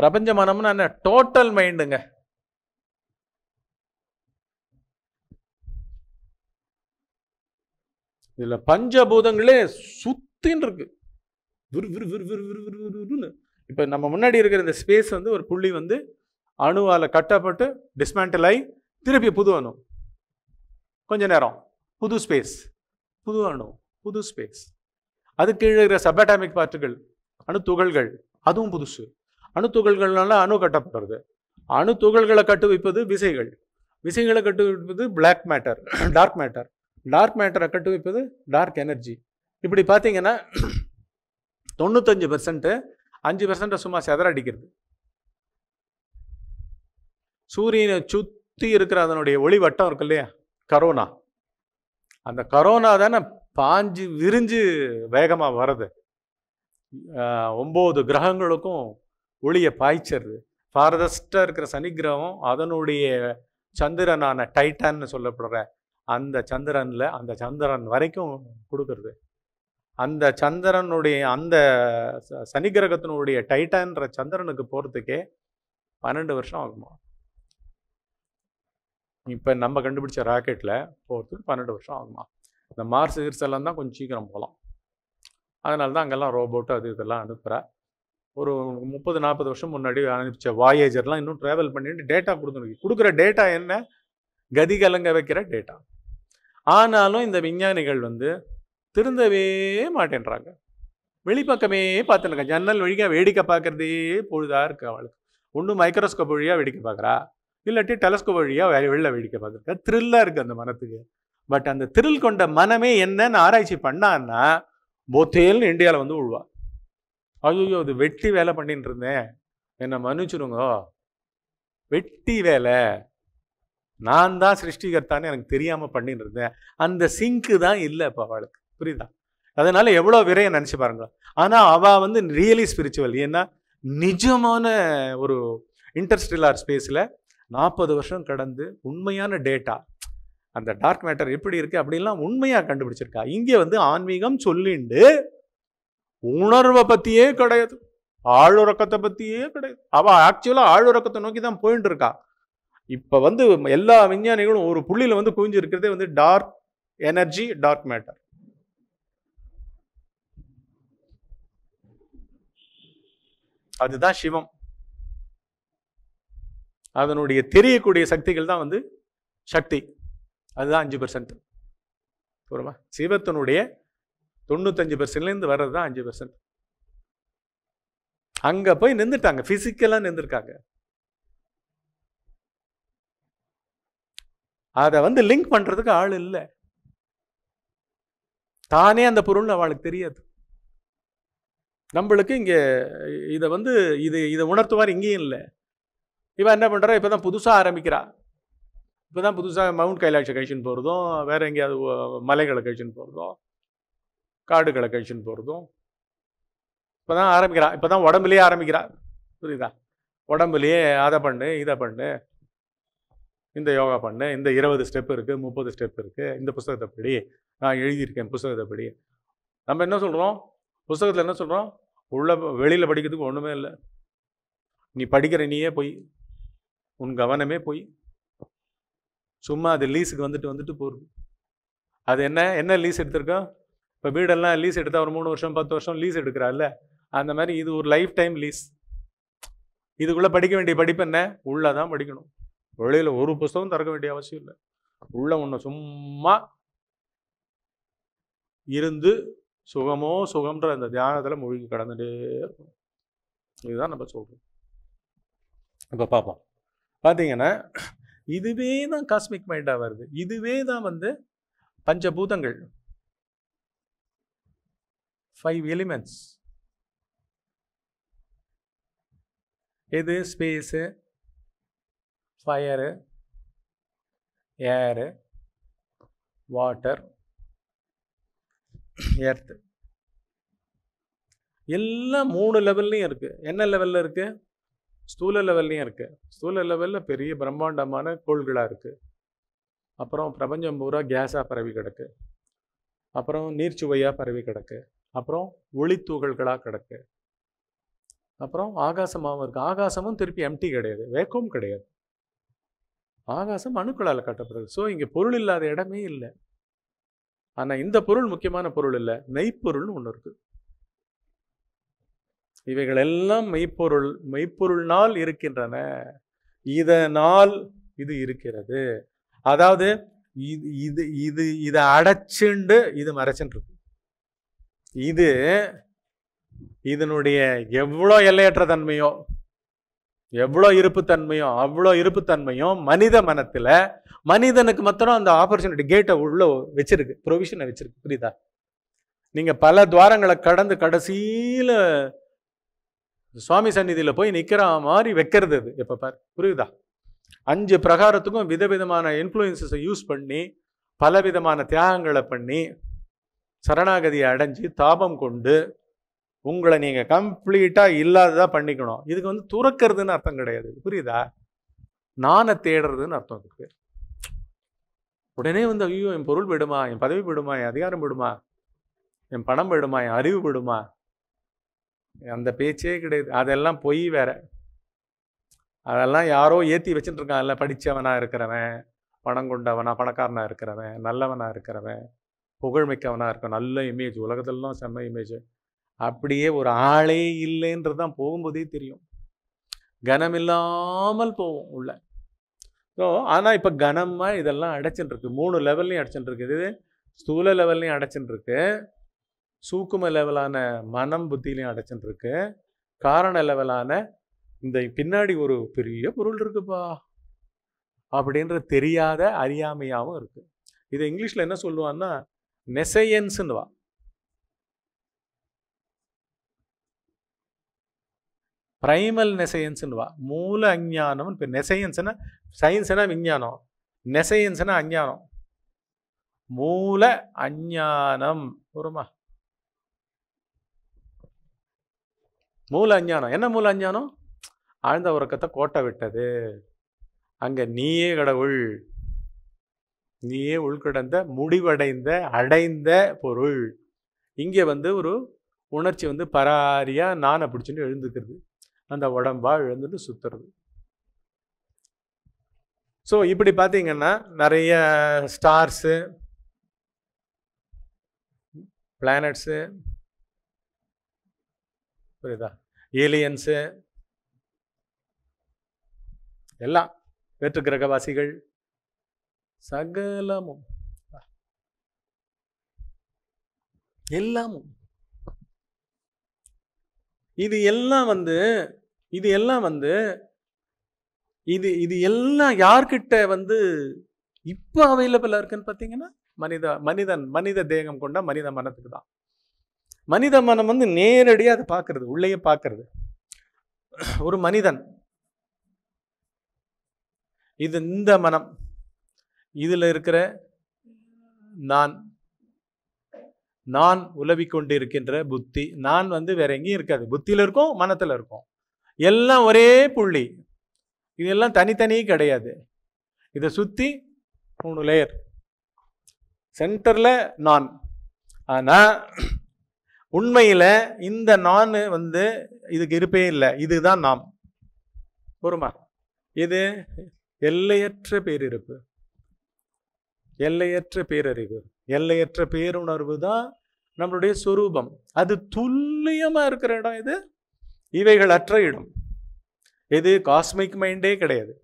பிரபஞ்ச மனம்னு என்ன டோட்டல் மைண்டுங்க இதில் பஞ்சபூதங்களே சுத்தின்னு இருக்கு விறு விறு விறு விறுன்னு இப்போ நம்ம முன்னாடி இருக்கிற இந்த ஸ்பேஸ் வந்து ஒரு புள்ளி வந்து அணுவால் கட்டப்பட்டு டிஸ்மேண்டில் ஆகி திருப்பி புது அணு கொஞ்ச நேரம் புது ஸ்பேஸ் புது அணு புது ஸ்பேஸ் அது கீழே இருக்கிற சபாட்டாமிக் பார்ட்டிகள் அணு துகள்கள் அதுவும் புதுசு அணு துகள்கள்னால அணு கட்டப்படுறது அணு துகள்களை கட்டுவிப்பது விசைகள் விசைகளை கட்டுவிப்பது black matter dark matter dark மேட்டரை கட்டுவிப்பது டார்க் எனர்ஜி இப்படி பார்த்தீங்கன்னா தொண்ணூத்தஞ்சு பெர்சன்ட்டு அஞ்சு பெர்சன்ட்டை சும்மா அடிக்கிறது சூரியனை சுற்றி இருக்கிற அதனுடைய ஒளி வட்டம் இருக்கு இல்லையா கரோனா அந்த கரோனா தானே பாஞ்சு விரிஞ்சு வேகமாக வருது ஒம்பது கிரகங்களுக்கும் ஒளியை பாய்ச்சிடுது ஃபாரதஸ்ட்டாக இருக்கிற சனி கிரகம் அதனுடைய சந்திரனான டைட்டான்னு சொல்லப்படுற அந்த சந்திரனில் அந்த சந்திரன் வரைக்கும் கொடுக்கறது அந்த சந்திரனுடைய அந்த சனி கிரகத்தினுடைய டைட்டான்ற சந்திரனுக்கு போகிறதுக்கே பன்னெண்டு வருஷம் ஆகுமா இப்போ நம்ம கண்டுபிடிச்ச ராக்கெட்டில் போகிறதுக்கு பன்னெண்டு வருஷம் ஆகுமா இந்த மார்ஸ் கிர்ஸ் எல்லாம் தான் கொஞ்சம் சீக்கிரம் போகலாம் அதனால தான் அங்கெல்லாம் ரோபோட்டு அது இதெல்லாம் அனுப்புகிற ஒரு முப்பது நாற்பது வருஷம் முன்னாடி அனுப்பிச்ச வாயேஜர்லாம் இன்னும் ட்ராவல் பண்ணிட்டு டேட்டா கொடுத்துருக்கு கொடுக்குற டேட்டா என்ன கதி கலங்க வைக்கிற டேட்டா ஆனாலும் இந்த விஞ்ஞானிகள் வந்து திருந்தவே மாட்டேன்றாங்க வெளிப்பக்கமே பார்த்துருக்கா ஜன்னல் வழியாக வேடிக்கை பார்க்குறதே பொழுதாக இருக்கு அவளுக்கு ஒன்று மைக்ரோஸ்கோப் வழியாக வேடிக்கை பார்க்குறா இல்லாட்டி டெலஸ்கோப் வழியாக வே வெளில வேடிக்கை பார்க்குறா த்ரில்லாக இருக்குது அந்த மனத்துக்கு பட் அந்த த்ரில் கொண்ட மனமே என்னன்னு ஆராய்ச்சி பண்ணான்னா போத்தேல்னு இந்தியாவில் வந்து விழுவா ஐயோ அது வெட்டி வேலை பண்ணின்னு இருந்தேன் என்னை மன்னிச்சிடுங்க வெட்டி வேலை நான் தான் சிருஷ்டிகர்த்தான்னு எனக்கு தெரியாமல் பண்ணின்னு இருந்தேன் அந்த சிங்க்கு தான் இல்லை இப்போ அவளுக்கு புரியுதா அதனால் எவ்வளோ விரைய நினச்சி பாருங்க ஆனால் அவள் வந்து ரியலி ஸ்பிரிச்சுவல் ஏன்னா நிஜமான ஒரு இன்டர்ஸ்டிலார் ஸ்பேஸில் நாற்பது வருஷம் கடந்து உண்மையான டேட்டா அந்த டார்க் மேட்டர் எப்படி இருக்குது அப்படின்லாம் உண்மையாக கண்டுபிடிச்சிருக்கா இங்கே வந்து ஆன்மீகம் சொல்லிண்டு உணர்வை பற்றியே கிடையாது ஆளுறக்கத்தை பற்றியே கிடையாது அவள் ஆக்சுவலாக ஆளுறக்கத்தை நோக்கி தான் போயின்னு இருக்கா இப்போ வந்து எல்லா விஞ்ஞானிகளும் ஒரு புள்ளியில் வந்து குவிஞ்சு இருக்கிறதே வந்து டார்க் எனர்ஜி டார்க் மேட்டர் அதுதான் சிவம் அதனுடைய தெரியக்கூடிய சக்திகள் தான் வந்து சக்தி அதுதான் அஞ்சு பெர்சன்ட் புரியுமா சிவத்தினுடைய தொண்ணூத்தஞ்சு பெர்சன்ட்லேருந்து வர்றது தான் அஞ்சு பெர்சன்ட் அங்கே போய் நின்றுட்டாங்க ஃபிசிக்கலாக நின்றுருக்காங்க அதை வந்து லிங்க் பண்ணுறதுக்கு ஆள் இல்லை தானே அந்த பொருள்னு அவளுக்கு தெரியாது நம்மளுக்கு இங்கே இதை வந்து இது இதை உணர்த்துவார் இங்கேயும் இல்லை இவன் என்ன பண்ணுறா இப்போ தான் புதுசாக ஆரம்பிக்கிறா இப்போ தான் புதுசாக மவுண்ட் கைலாஷ கழிச்சுன்னு போகிறதும் வேறு எங்கேயாவது மலைகளை கழிச்சுன்னு போகிறதும் காடுகளை கழிச்சுன்னு போகிறதும் இப்போ தான் ஆரம்பிக்கிறா இப்போ தான் உடம்புலேயே ஆரம்பிக்கிறா புரியுதா உடம்புலேயே அதை பண்ணு இதை பண்ணு இந்த யோகா பண்ணு இந்த இருபது ஸ்டெப் இருக்குது முப்பது ஸ்டெப் இருக்குது இந்த புஸ்தகத்தை படி நான் எழுதியிருக்கேன் புஸ்தகத்தை படி நம்ம என்ன சொல்கிறோம் புஸ்தகத்தில் என்ன சொல்கிறோம் உள்ள வெளியில் படிக்கிறதுக்கு ஒன்றுமே இல்லை நீ படிக்கிற நீயே போய் உன் கவனமே போய் சும்மா அது லீஸுக்கு வந்துட்டு வந்துட்டு போகிறது அது என்ன என்ன லீஸ் எடுத்திருக்கோம் இப்போ வீடெல்லாம் லீஸ் எடுத்தால் ஒரு மூணு வருஷம் பத்து வருஷம் லீஸ் எடுக்கிறாள்ல அந்த மாதிரி இது ஒரு லைஃப் டைம் லீஸ் இதுக்குள்ளே படிக்க வேண்டிய படிப்பு என்ன உள்ளே தான் படிக்கணும் வெளியில் ஒரு புஸ்தகம் திறக்க வேண்டிய அவசியம் இல்லை உள்ள ஒன்று சும்மா இருந்து சுகமோ சுகம்ன்ற அந்த தியானத்தில் மூழ்கி கடந்துட்டே இருக்கும் இதுதான் நம்ம சொல்கிறோம் இப்போ பார்ப்போம் பார்த்தீங்கன்னா இதுவே தான் காஸ்மிக் மைண்டாக வருது இதுவே தான் வந்து பஞ்சபூதங்கள் ஃபைவ் எலிமெண்ட்ஸ் எது space fire air water earth எல்லாம் மூணு லெவல்லையும் இருக்குது என்ன லெவலில் இருக்குது ஸ்தூல லெவல்லையும் இருக்குது ஸ்தூல லெவலில் பெரிய பிரம்மாண்டமான கோள்களாக இருக்குது அப்புறம் பிரபஞ்சம் பூரா கேஸாக பரவி கிடக்கு அப்புறம் நீர்ச்சுவையாக பரவி கிடக்கு அப்புறம் ஒளித்தூகள்களாக கிடக்கு அப்புறம் ஆகாசமாகவும் இருக்குது ஆகாசமும் திருப்பி எம்டி கிடையாது வேக்கவும் கிடையாது ஆகாசம் அணுக்களால் கட்டப்படுறது ஸோ இங்கே பொருள் இல்லாத இடமே இல்லை ஆனால் இந்த பொருள் முக்கியமான பொருள் இல்லை மெய்ப்பொருள்னு ஒன்று இருக்குது இவைகள் எல்லாம் மெய்ப்பொருள் மெய்ப்பொருள்னால் இருக்கின்றன இதனால் இது இருக்கிறது அதாவது இது இது இது இதை அடைச்சுண்டு இது மறைச்சுருக்கு இது இதனுடைய எவ்வளோ எல்லையற்ற தன்மையோ எவ்வளோ இருப்புத்தன்மையும் அவ்வளோ இருப்புத்தன்மையும் மனித மனத்தில் மனிதனுக்கு மாத்திரம் அந்த ஆப்பர்ச்சுனிட்டி கேட்டை உள்ள வச்சிருக்கு ப்ரொவிஷனை வச்சிருக்கு புரியுதா நீங்கள் பல துவாரங்களை கடந்து கடைசியில் சுவாமி சந்நிதியில் போய் நிற்கிற மாதிரி வைக்கிறது அது எப்போ பார் புரியுதா அஞ்சு பிரகாரத்துக்கும் விதவிதமான இன்ஃப்ளூயன்சஸை யூஸ் பண்ணி பலவிதமான தியாகங்களை பண்ணி சரணாகதியை அடைஞ்சு தாபம் கொண்டு உங்களை நீங்கள் கம்ப்ளீட்டாக இல்லாததாக பண்ணிக்கணும் இதுக்கு வந்து துறக்கிறதுன்னு அர்த்தம் கிடையாது புரியுதா நானை தேடுறதுன்னு அர்த்தம் இருக்கு உடனே வந்து ஐயோ என் பொருள் போயிடுமா என் பதவி போயிடுமா என் அதிகாரம் போயிடுமா என் பணம் போயிடுமா என் அறிவு போயிடுமா அந்த பேச்சே கிடையாது அதெல்லாம் பொய் வேற அதெல்லாம் யாரோ ஏற்றி வச்சுட்டு இருக்கான்ல படித்தவனாக இருக்கிறவன் பணம் கொண்டவனா பணக்காரனாக இருக்கிறவன் நல்லவனாக இருக்கிறவன் புகழ்மிக்கவனாக இருக்கான் நல்ல இமேஜ் உலகத்திலலாம் செம்ம இமேஜ் அப்படியே ஒரு ஆளே இல்லைன்றது தான் போகும்போதே தெரியும் கனம் இல்லாமல் போவோம் உள்ள ஸோ ஆனால் இப்போ கனமாக இதெல்லாம் அடைச்சின்னு இருக்கு மூணு லெவல்லையும் அடைச்சின்னு இருக்குது ஸ்தூல லெவல்லையும் அடைச்சின்னு இருக்கு சூக்கும லெவலான மனம் புத்திலையும் அடைச்சின்னு இருக்கு காரண லெவலான இந்த பின்னாடி ஒரு பெரிய பொருள் இருக்குப்பா அப்படின்ற தெரியாத அறியாமையாகவும் இருக்குது இதை இங்கிலீஷில் என்ன சொல்லுவான்னா நெசையன்ஸுன்னு வா ப்ரைமல் நெசையன்ஸ்னு வா மூல அஞ்ஞானம்னு இப்போ நெசையன்ஸ்னா சயின்ஸ்னா விஞ்ஞானம் நெசையன்ஸ்னா அஞ்ஞானம் மூல அஞ்ஞானம் வருமா மூல அஞ்ஞானம் என்ன மூல அஞ்ஞானம் ஆழ்ந்த உறக்கத்தை கோட்டை விட்டது அங்கே நீயே கடவுள் நீயே உள்கடந்த முடிவடைந்த அடைந்த பொருள் இங்கே வந்து ஒரு உணர்ச்சி வந்து பராரியாக நானை பிடிச்சின்னு எழுந்துக்கிறது அந்த உடம்பா எழுந்துட்டு சுற்றுறது ஸோ இப்படி பார்த்தீங்கன்னா நிறைய ஸ்டார்ஸு பிளானட்ஸு புரியுதா ஏலியன்ஸு எல்லாம் வேற்று கிரகவாசிகள் சகலமும் எல்லாமும் இது எல்லாம் வந்து இது எல்லாம் வந்து இது இது எல்லாம் யார்கிட்ட வந்து இப்போ அவைலபிளாக இருக்குன்னு பார்த்தீங்கன்னா மனித மனிதன் மனித தேகம் கொண்ட மனித மனத்துக்கு தான் மனித மனம் வந்து நேரடியாக அதை பார்க்கறது உள்ளேயே பார்க்கறது ஒரு மனிதன் இது இந்த மனம் இதில் இருக்கிற நான் நான் உலவிக்கொண்டிருக்கின்ற புத்தி நான் வந்து வேற எங்கேயும் இருக்காது புத்தியில் இருக்கும் மனத்தில் இருக்கும் எல்லாம் ஒரே புள்ளி இதெல்லாம் தனித்தனி கிடையாது இதை சுற்றி மூணு லேயர் சென்டரில் நான் ஆனால் உண்மையில் இந்த நான் வந்து இதுக்கு இருப்பே இல்லை இதுதான் நாம் பொறுமா இது எல்லையற்ற பேரிருப்பு எல்லையற்ற பேரறிவு எல்லையற்ற பேருணர்வு தான் நம்மளுடைய சுரூபம் அது துல்லியமாக இருக்கிற இடம் இது இவைகள் அற்ற இடம் இது காஸ்மிக் மைண்டே கிடையாது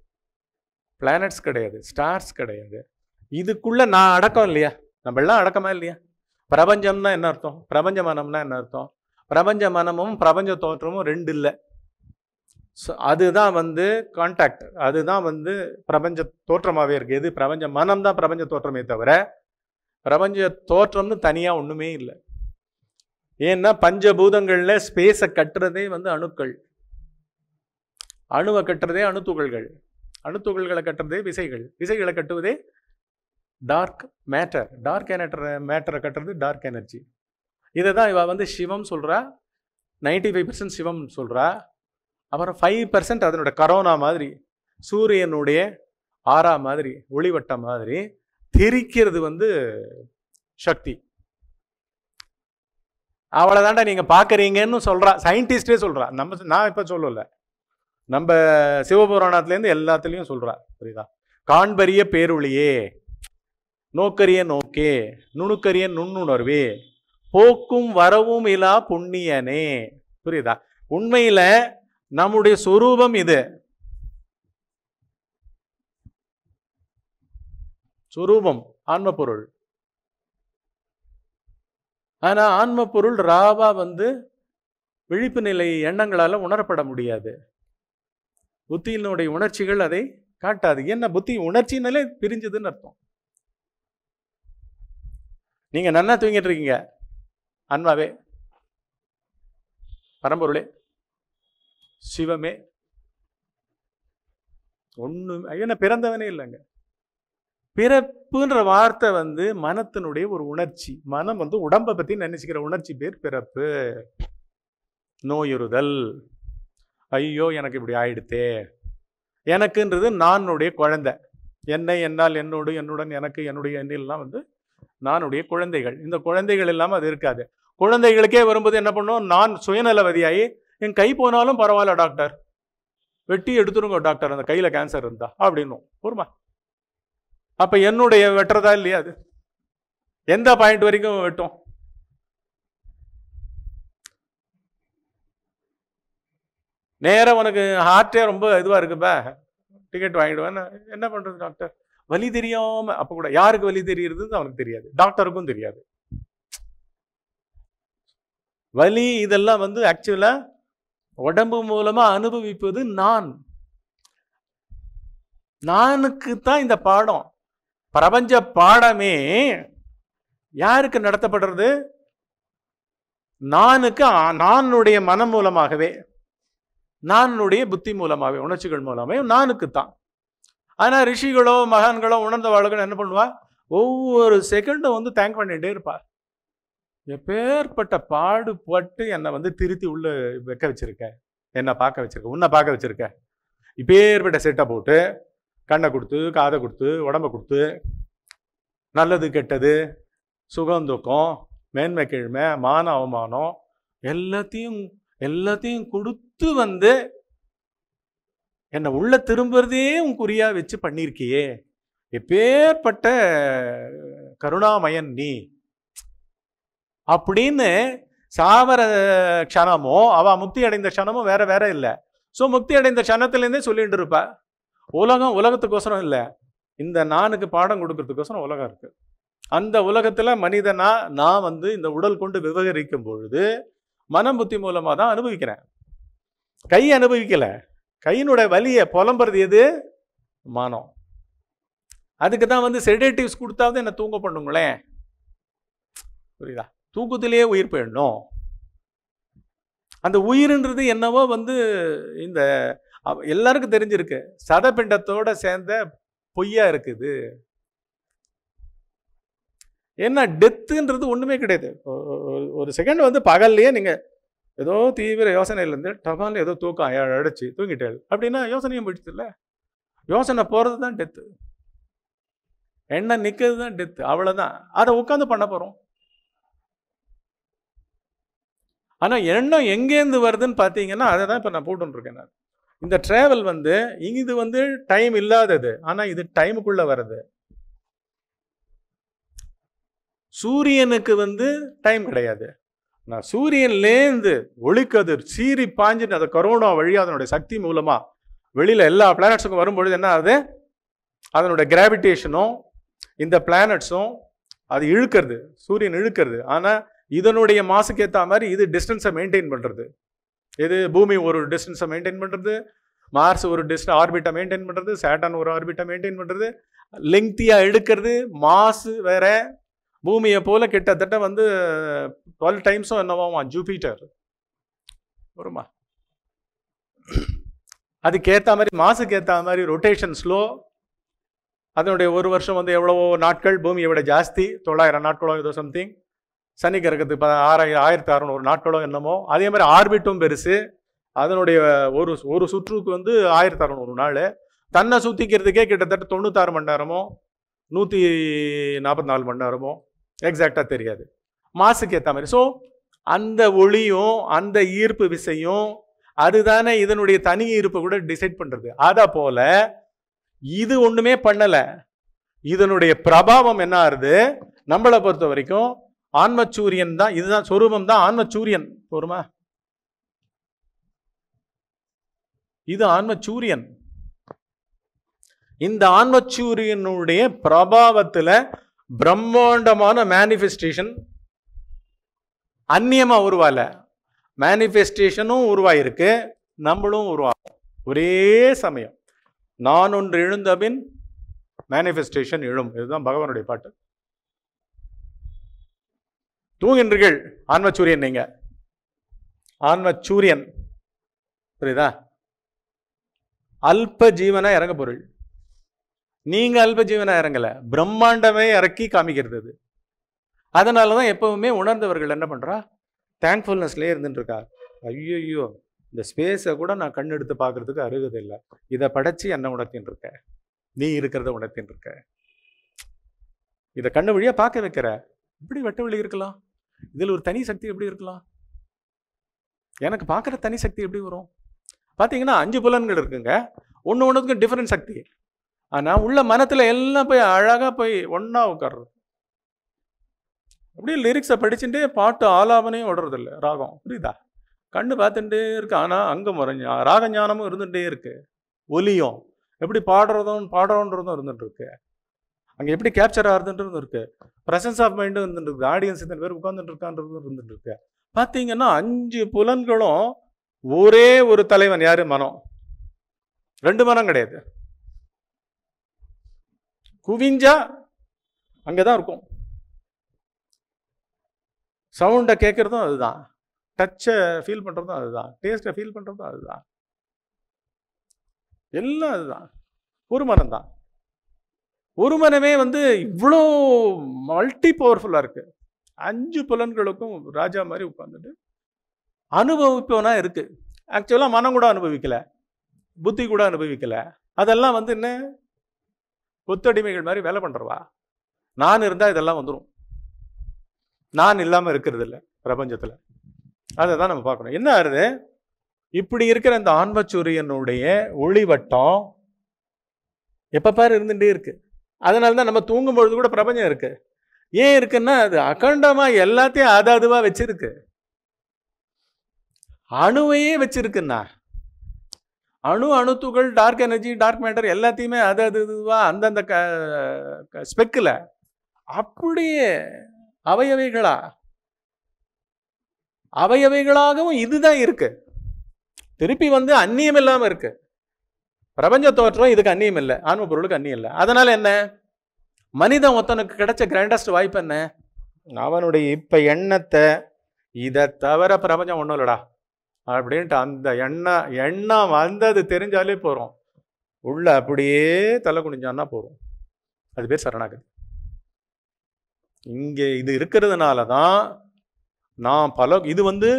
பிளானட்ஸ் கிடையாது ஸ்டார்ஸ் கிடையாது இதுக்குள்ளே நான் அடக்கம் இல்லையா நம்ம எல்லாம் அடக்கமா இல்லையா பிரபஞ்சம்னா என்ன அர்த்தம் பிரபஞ்ச மனம்னா என்ன அர்த்தம் பிரபஞ்ச மனமும் பிரபஞ்ச தோற்றமும் ரெண்டு இல்லை ஸோ அதுதான் வந்து கான்டாக்ட் அதுதான் வந்து பிரபஞ்ச தோற்றமாகவே இருக்குது இது பிரபஞ்ச மனம் தான் பிரபஞ்ச தோற்றமே தவிர பிரபஞ்ச தோற்றம்னு தனியாக ஒன்றுமே இல்லை ஏன்னா பஞ்சபூதங்களில் ஸ்பேஸை கட்டுறதே வந்து அணுக்கள் அணுவை கட்டுறதே அணுத்துகள்கள் அணுத்துகள்களை கட்டுறதே விசைகள் விசைகளை கட்டுவதே டார்க் மேட்டர் டார்க் எனட்டரை மேட்டரை கட்டுறது டார்க் எனர்ஜி இதை தான் இவள் வந்து சிவம் சொல்கிறா நைன்டி ஃபைவ் பர்சன்ட் சிவம் சொல்கிறா அப்புறம் ஃபைவ் பர்சன்ட் அதனோட கரோனா மாதிரி சூரியனுடைய ஆறா மாதிரி ஒளிவட்டம் மாதிரி தெரிக்கிறது வந்து சக்தி தாண்டா நீங்கள் பார்க்குறீங்கன்னு சொல்கிறா சயின்டிஸ்டே சொல்கிறா நம்ம நான் இப்போ சொல்லலை நம்ம சிவபுராணத்துலேருந்து எல்லாத்துலேயும் சொல்கிறா புரியுதா காண்பரிய பேருளியே நோக்கரிய நோக்கே நுணுக்கரிய நுண்ணுணர்வே போக்கும் வரவும் இலா புண்ணியனே புரியுதா உண்மையில் நம்முடைய சொரூபம் இது சொரூபம் ஆன்ம பொருள் ஆனால் ஆன்ம பொருள் ராவா வந்து விழிப்பு நிலை எண்ணங்களால் உணரப்பட முடியாது புத்தியினுடைய உணர்ச்சிகள் அதை காட்டாது என்ன புத்தி உணர்ச்சினாலே பிரிஞ்சதுன்னு அர்த்தம் நீங்கள் நன்னா தூங்கிட்டு இருக்கீங்க அன்மாவே பரம்பொருளே சிவமே ஒன்று என்ன பிறந்தவனே இல்லைங்க பிறப்புன்ற வார்த்தை வந்து மனத்தினுடைய ஒரு உணர்ச்சி மனம் வந்து உடம்பை பற்றி நினச்சிக்கிற உணர்ச்சி பேர் பிறப்பு நோயுறுதல் ஐயோ எனக்கு இப்படி ஆயிடுத்தே எனக்குன்றது நானுடைய குழந்தை என்னை என்னால் என்னோடு என்னுடன் எனக்கு என்னுடைய எண்ணிலெலாம் வந்து நானுடைய குழந்தைகள் இந்த குழந்தைகள் இல்லாமல் அது இருக்காது குழந்தைகளுக்கே வரும்போது என்ன பண்ணும் நான் சுயநலவதியாகி என் கை போனாலும் பரவாயில்ல டாக்டர் வெட்டி எடுத்துருங்க டாக்டர் அந்த கையில் கேன்சர் இருந்தா அப்படின்னும் பொறுமா அப்போ என்னுடைய வெட்டுறதா இல்லையா அது எந்த பாயிண்ட் வரைக்கும் வெட்டும் நேராக உனக்கு ஹார்ட்டே ரொம்ப இதுவாக இருக்குப்பா டிக்கெட் வாங்கிடுவேன் என்ன பண்ணுறது டாக்டர் வலி தெரியாம அப்போ கூட யாருக்கு வலி தெரியுறதுன்னு அவனுக்கு தெரியாது டாக்டருக்கும் தெரியாது வலி இதெல்லாம் வந்து ஆக்சுவலாக உடம்பு மூலமாக அனுபவிப்பது நான் நானுக்கு தான் இந்த பாடம் பிரபஞ்ச பாடமே யாருக்கு நடத்தப்படுறது நானுக்கு நானுடைய மனம் மூலமாகவே நானுடைய புத்தி மூலமாகவே உணர்ச்சிகள் மூலமாகவே நானுக்கு தான் ஆனால் ரிஷிகளோ மகான்களோ உணர்ந்தவாளுகள் என்ன பண்ணுவா ஒவ்வொரு செகண்டும் வந்து தேங்க் பண்ணிகிட்டே இருப்பாள் எப்பேற்பட்ட பாடுபட்டு என்னை வந்து திருத்தி உள்ளே வைக்க வச்சுருக்க என்னை பார்க்க வச்சுருக்க உன்னை பார்க்க வச்சுருக்க இப்பேற்பட்ட செட்டை போட்டு கண்ணை கொடுத்து காதை கொடுத்து உடம்பை கொடுத்து நல்லது கெட்டது சுகம் துக்கம் மேன்மை கீழ்மை மான அவமானம் எல்லாத்தையும் எல்லாத்தையும் கொடுத்து வந்து என்னை உள்ள திரும்புறதே உன் குறியா வச்சு பண்ணியிருக்கியே எப்பேற்பட்ட கருணாமயன் நீ அப்படின்னு சாவர க்ஷணமும் அவ முக்தி அடைந்த க்ஷணமோ வேற வேற இல்லை ஸோ முக்தி அடைந்த க்ஷணத்துலேருந்தே சொல்லிட்டு இருப்பா உலகம் உலகத்துக்கோசரம் இல்லை இந்த நானுக்கு பாடம் கொடுக்கறதுக்கோசரம் உலகம் இருக்குது அந்த உலகத்தில் மனிதனா நான் வந்து இந்த உடல் கொண்டு விவகரிக்கும் பொழுது மனம் புத்தி மூலமாக தான் அனுபவிக்கிறேன் கை அனுபவிக்கலை கையினுடைய வலியை புலம்புறது எது மனம் அதுக்கு தான் வந்து செடேட்டிவ்ஸ் கொடுத்தாவது என்னை தூங்க பண்ணுங்களேன் புரியுதா தூக்கத்திலேயே உயிர் போயிடணும் அந்த உயிர்ன்றது என்னவோ வந்து இந்த எல்லாருக்கும் தெரிஞ்சிருக்கு சதபிண்டத்தோட சேர்ந்த பொய்யா இருக்குது ஏன்னா டெத்துன்றது ஒன்றுமே கிடையாது ஒரு செகண்ட் வந்து பகல்லையே நீங்கள் ஏதோ தீவிர யோசனையிலேருந்து டபாலில் ஏதோ தூக்கம் அடைச்சி தூங்கிட்டாள் அப்படின்னா யோசனையும் போயிடுச்சு இல்லை யோசனை போகிறது தான் டெத்து எண்ணெய் நிற்கிறது தான் டெத்து அவ்வளோதான் அதை உட்காந்து பண்ண போகிறோம் ஆனால் எண்ணம் எங்கேருந்து வருதுன்னு பார்த்தீங்கன்னா அதை தான் இப்போ நான் போட்டுருக்கேன் நான் இந்த ட்ராவல் வந்து இது வந்து டைம் இல்லாதது ஆனால் இது டைமுக்குள்ளே வருது சூரியனுக்கு வந்து டைம் கிடையாது நான் சூரியன்லேருந்து ஒளிக்கதிர் சீறி பாஞ்சுட்டு அதை கரோனா வழியாக அதனுடைய சக்தி மூலமாக வெளியில் எல்லா பிளானட்ஸுக்கும் வரும்பொழுது என்ன ஆகுது அதனுடைய கிராவிடேஷனும் இந்த பிளானட்ஸும் அது இழுக்கிறது சூரியன் இழுக்கிறது ஆனால் இதனுடைய மாசுக்கு ஏற்ற மாதிரி இது டிஸ்டன்ஸை மெயின்டைன் பண்ணுறது எது பூமி ஒரு டிஸ்டன்ஸை மெயின்டைன் பண்ணுறது மார்ஸ் ஒரு டிஸ்ட் ஆர்பிட்டை மெயின்டைன் பண்ணுறது சேட்டன் ஒரு ஆர்பிட்டை மெயின்டைன் பண்ணுறது லெங்க்த்தியாக எடுக்கிறது மாஸ் வேற பூமியை போல் கிட்டத்தட்ட வந்து டுவெல் டைம்ஸும் என்னவாமா ஜூபிட்டர் வருமா அதுக்கேற்ற மாதிரி மாசுக்கு ஏற்ற மாதிரி ரொட்டேஷன் ஸ்லோ அதனுடைய ஒரு வருஷம் வந்து எவ்வளவோ நாட்கள் பூமியை விட ஜாஸ்தி தொள்ளாயிரம் நாட்களோ ஏதோ சம்திங் சனி கிரகத்துக்கு இப்போ ஆறாய் ஆயிரத்தி அறநூறு நாட்களோ என்னமோ அதே மாதிரி ஆர்பிட்டும் பெருசு அதனுடைய ஒரு ஒரு சுற்றுக்கு வந்து ஆயிரத்தி அறநூறு நாள் தன்னை சுற்றிக்கிறதுக்கே கிட்டத்தட்ட தொண்ணூத்தாறு மணி நேரமோ நூற்றி நாற்பத்தி நாலு மணி நேரமோ எக்ஸாக்டாக தெரியாது மாசுக்கு ஏற்ற மாதிரி ஸோ அந்த ஒளியும் அந்த ஈர்ப்பு விசையும் அதுதானே இதனுடைய தனி ஈர்ப்பு கூட டிசைட் பண்ணுறது அதை போல் இது ஒன்றுமே பண்ணலை இதனுடைய பிரபாவம் என்ன ஆகுது நம்மளை பொறுத்த வரைக்கும் ஆன்மச்சூரியன் தான் இதுதான் சொரூபம் தான் ஆன்மச்சூரியன் போருமா இது ஆன்மச்சூரியன் இந்த ஆன்மச்சூரியனுடைய பிரபாவத்தில் பிரம்மாண்டமான மேனிஃபெஸ்டேஷன் அந்நியமாக உருவால மேனிஃபெஸ்டேஷனும் உருவாயிருக்கு நம்மளும் உருவாகும் ஒரே சமயம் நான் ஒன்று எழுந்தபின் மேனிஃபெஸ்டேஷன் எழும் இதுதான் பகவானுடைய பாட்டு தூங்கின்றீர்கள் ஆன்மச்சூரியன் நீங்க ஆன்மச்சூரியன் புரியுதா அல்ப ஜீவனா இறங்க பொருள் நீங்க அல்ப ஜீவனா இறங்கல பிரம்மாண்டமே இறக்கி காமிக்கிறது அது அதனால தான் எப்பவுமே உணர்ந்தவர்கள் என்ன பண்ணுறா தேங்க்ஃபுல்னஸ்லேயே இருந்துட்டு இருக்கா ஐயோ இந்த ஸ்பேஸை கூட நான் கண் எடுத்து பார்க்கறதுக்கு அருகது இல்லை இதை படைச்சி என்ன உணர்த்தின்னு இருக்க நீ இருக்கிறத உணர்த்தின் இருக்க இதை கண்ணு வழியாக பார்க்க வைக்கிற இப்படி வெட்ட வழி இருக்கலாம் இதில் ஒரு தனி சக்தி எப்படி இருக்கலாம் எனக்கு பார்க்குற தனி சக்தி எப்படி வரும் பார்த்தீங்கன்னா அஞ்சு புலன்கள் இருக்குங்க ஒன்று ஒன்றுக்கும் டிஃப்ரெண்ட் சக்தி ஆனால் உள்ள மனத்தில் எல்லாம் போய் அழகாக போய் ஒன்றா உட்கார்றது அப்படியே லிரிக்ஸை படிச்சுட்டு பாட்டு ஆலாபனையும் ஓடுறதில்ல ராகம் புரியுதா கண்ணு பார்த்துட்டே இருக்கு ஆனால் அங்கே முறை ராக ஞானமும் இருந்துகிட்டே இருக்குது ஒலியும் எப்படி பாடுறதும் பாடுறோன்றதும் இருந்துகிட்டு இருக்குது அங்கே எப்படி கேப்சர் ஆகுதுன்றது இருக்கு ப்ரெசன்ஸ் ஆஃப் மைண்டும் இருக்கு ஆடியன்ஸ் இந்த பேர் உட்காந்துட்டு இருக்கான்றது இருந்துட்டு இருக்கு பார்த்தீங்கன்னா அஞ்சு புலன்களும் ஒரே ஒரு தலைவன் யாரு மனம் ரெண்டு மனம் கிடையாது குவிஞ்சா அங்கே தான் இருக்கும் சவுண்டை கேட்குறதும் அதுதான் டச்சை ஃபீல் பண்ணுறதும் அதுதான் டேஸ்ட்டை ஃபீல் பண்ணுறதும் அதுதான் எல்லாம் அதுதான் ஒரு மனம் தான் ஒரு மனமே வந்து இவ்வளோ மல்டி பவர்ஃபுல்லாக இருக்குது அஞ்சு புலன்களுக்கும் ராஜா மாதிரி உட்காந்துட்டு அனுபவிப்பவனாக இருக்குது ஆக்சுவலாக மனம் கூட அனுபவிக்கலை புத்தி கூட அனுபவிக்கலை அதெல்லாம் வந்து என்ன புத்தடிமைகள் மாதிரி வேலை பண்ணுறவா நான் இருந்தால் இதெல்லாம் வந்துடும் நான் இல்லாமல் இருக்கிறது இல்லை பிரபஞ்சத்தில் அதை தான் நம்ம பார்க்கணும் என்ன ஆறுது இப்படி இருக்கிற இந்த ஆன்மச்சூரியனுடைய ஒளிவட்டம் எப்போ இருந்துகிட்டே இருக்குது அதனால தான் நம்ம தூங்கும்பொழுது கூட பிரபஞ்சம் இருக்குது ஏன் இருக்குன்னா அது அகண்டமாக எல்லாத்தையும் அதாதுவாக வச்சிருக்கு அணுவையே வச்சிருக்குண்ணா அணு அணு துகள் டார்க் எனர்ஜி டார்க் மேட்டர் எல்லாத்தையுமே அது அது இதுவாக அந்தந்த க ஸ்பெக்கில் அப்படியே அவையவைகளா அவையவைகளாகவும் இதுதான் இருக்கு திருப்பி வந்து அந்நியம் இல்லாமல் இருக்குது பிரபஞ்ச தோற்றம் இதுக்கு அந்நியம் இல்லை ஆன்ம பொருளுக்கு அந்நியம் இல்லை அதனால் என்ன மனிதன் ஒருத்தனுக்கு கிடைச்ச கிராண்டஸ்ட் வாய்ப்பு என்ன அவனுடைய இப்போ எண்ணத்தை இதை தவிர பிரபஞ்சம் ஒன்றும் இல்லடா அப்படின்ட்டு அந்த எண்ணம் எண்ணம் வந்தது தெரிஞ்சாலே போகிறோம் உள்ள அப்படியே தலை குனிஞ்சான்னா போகிறோம் அது பேர் சரணாகதி இங்கே இது இருக்கிறதுனால தான் நான் பல இது வந்து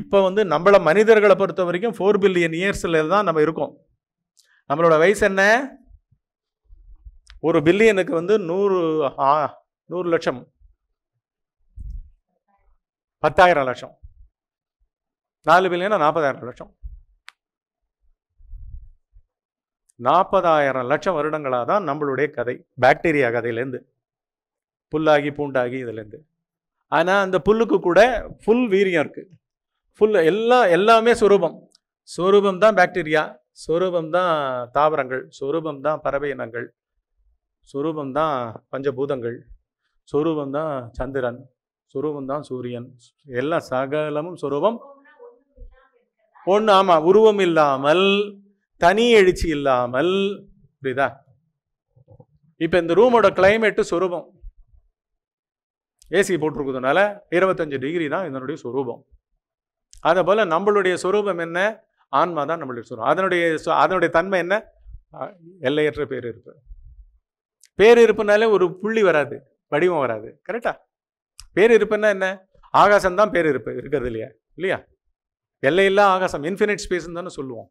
இப்போ வந்து நம்மளை மனிதர்களை பொறுத்த வரைக்கும் ஃபோர் பில்லியன் இயர்ஸில் தான் நம்ம இருக்கோம் நம்மளோட வயசு என்ன ஒரு பில்லியனுக்கு வந்து நூறு நூறு லட்சம் பத்தாயிரம் லட்சம் நாலு பில்லியனா நாற்பதாயிரம் லட்சம் நாற்பதாயிரம் லட்சம் வருடங்களாக தான் நம்மளுடைய கதை பாக்டீரியா கதையிலேருந்து புல்லாகி பூண்டாகி இதுலேருந்து ஆனால் அந்த புல்லுக்கு கூட ஃபுல் வீரியம் இருக்குது ஃபுல் எல்லா எல்லாமே சுரூபம் சுரூபம் தான் பாக்டீரியா சொரூபம் தான் தாவரங்கள் சொரூபம் தான் பறவை இனங்கள் சொரூபம் தான் பஞ்சபூதங்கள் சொரூபம் தான் சந்திரன் சுரூபம் தான் சூரியன் எல்லா சகலமும் சுரூபம் ஒன்று ஆமாம் உருவம் இல்லாமல் தனி எழுச்சி இல்லாமல் புரியுதா இப்போ இந்த ரூமோட கிளைமேட்டு சுரூபம் ஏசி போட்டிருக்கிறதுனால இருபத்தஞ்சு டிகிரி தான் இதனுடைய சுரூபம் அதே போல் நம்மளுடைய சுரூபம் என்ன ஆன்மா தான் நம்மளுடைய சொல்லும் அதனுடைய அதனுடைய தன்மை என்ன எல்லையற்ற பேர் இருப்பு பேர் இருப்புனாலே ஒரு புள்ளி வராது வடிவம் வராது கரெக்டா பேரிருப்புன்னா என்ன ஆகாசம் தான் பேர் இருப்பு இருக்கிறது இல்லையா இல்லையா எல்லையில்லா ஆகாசம் இன்ஃபினிட் ஸ்பேஸ்ன்னு தானே சொல்லுவோம்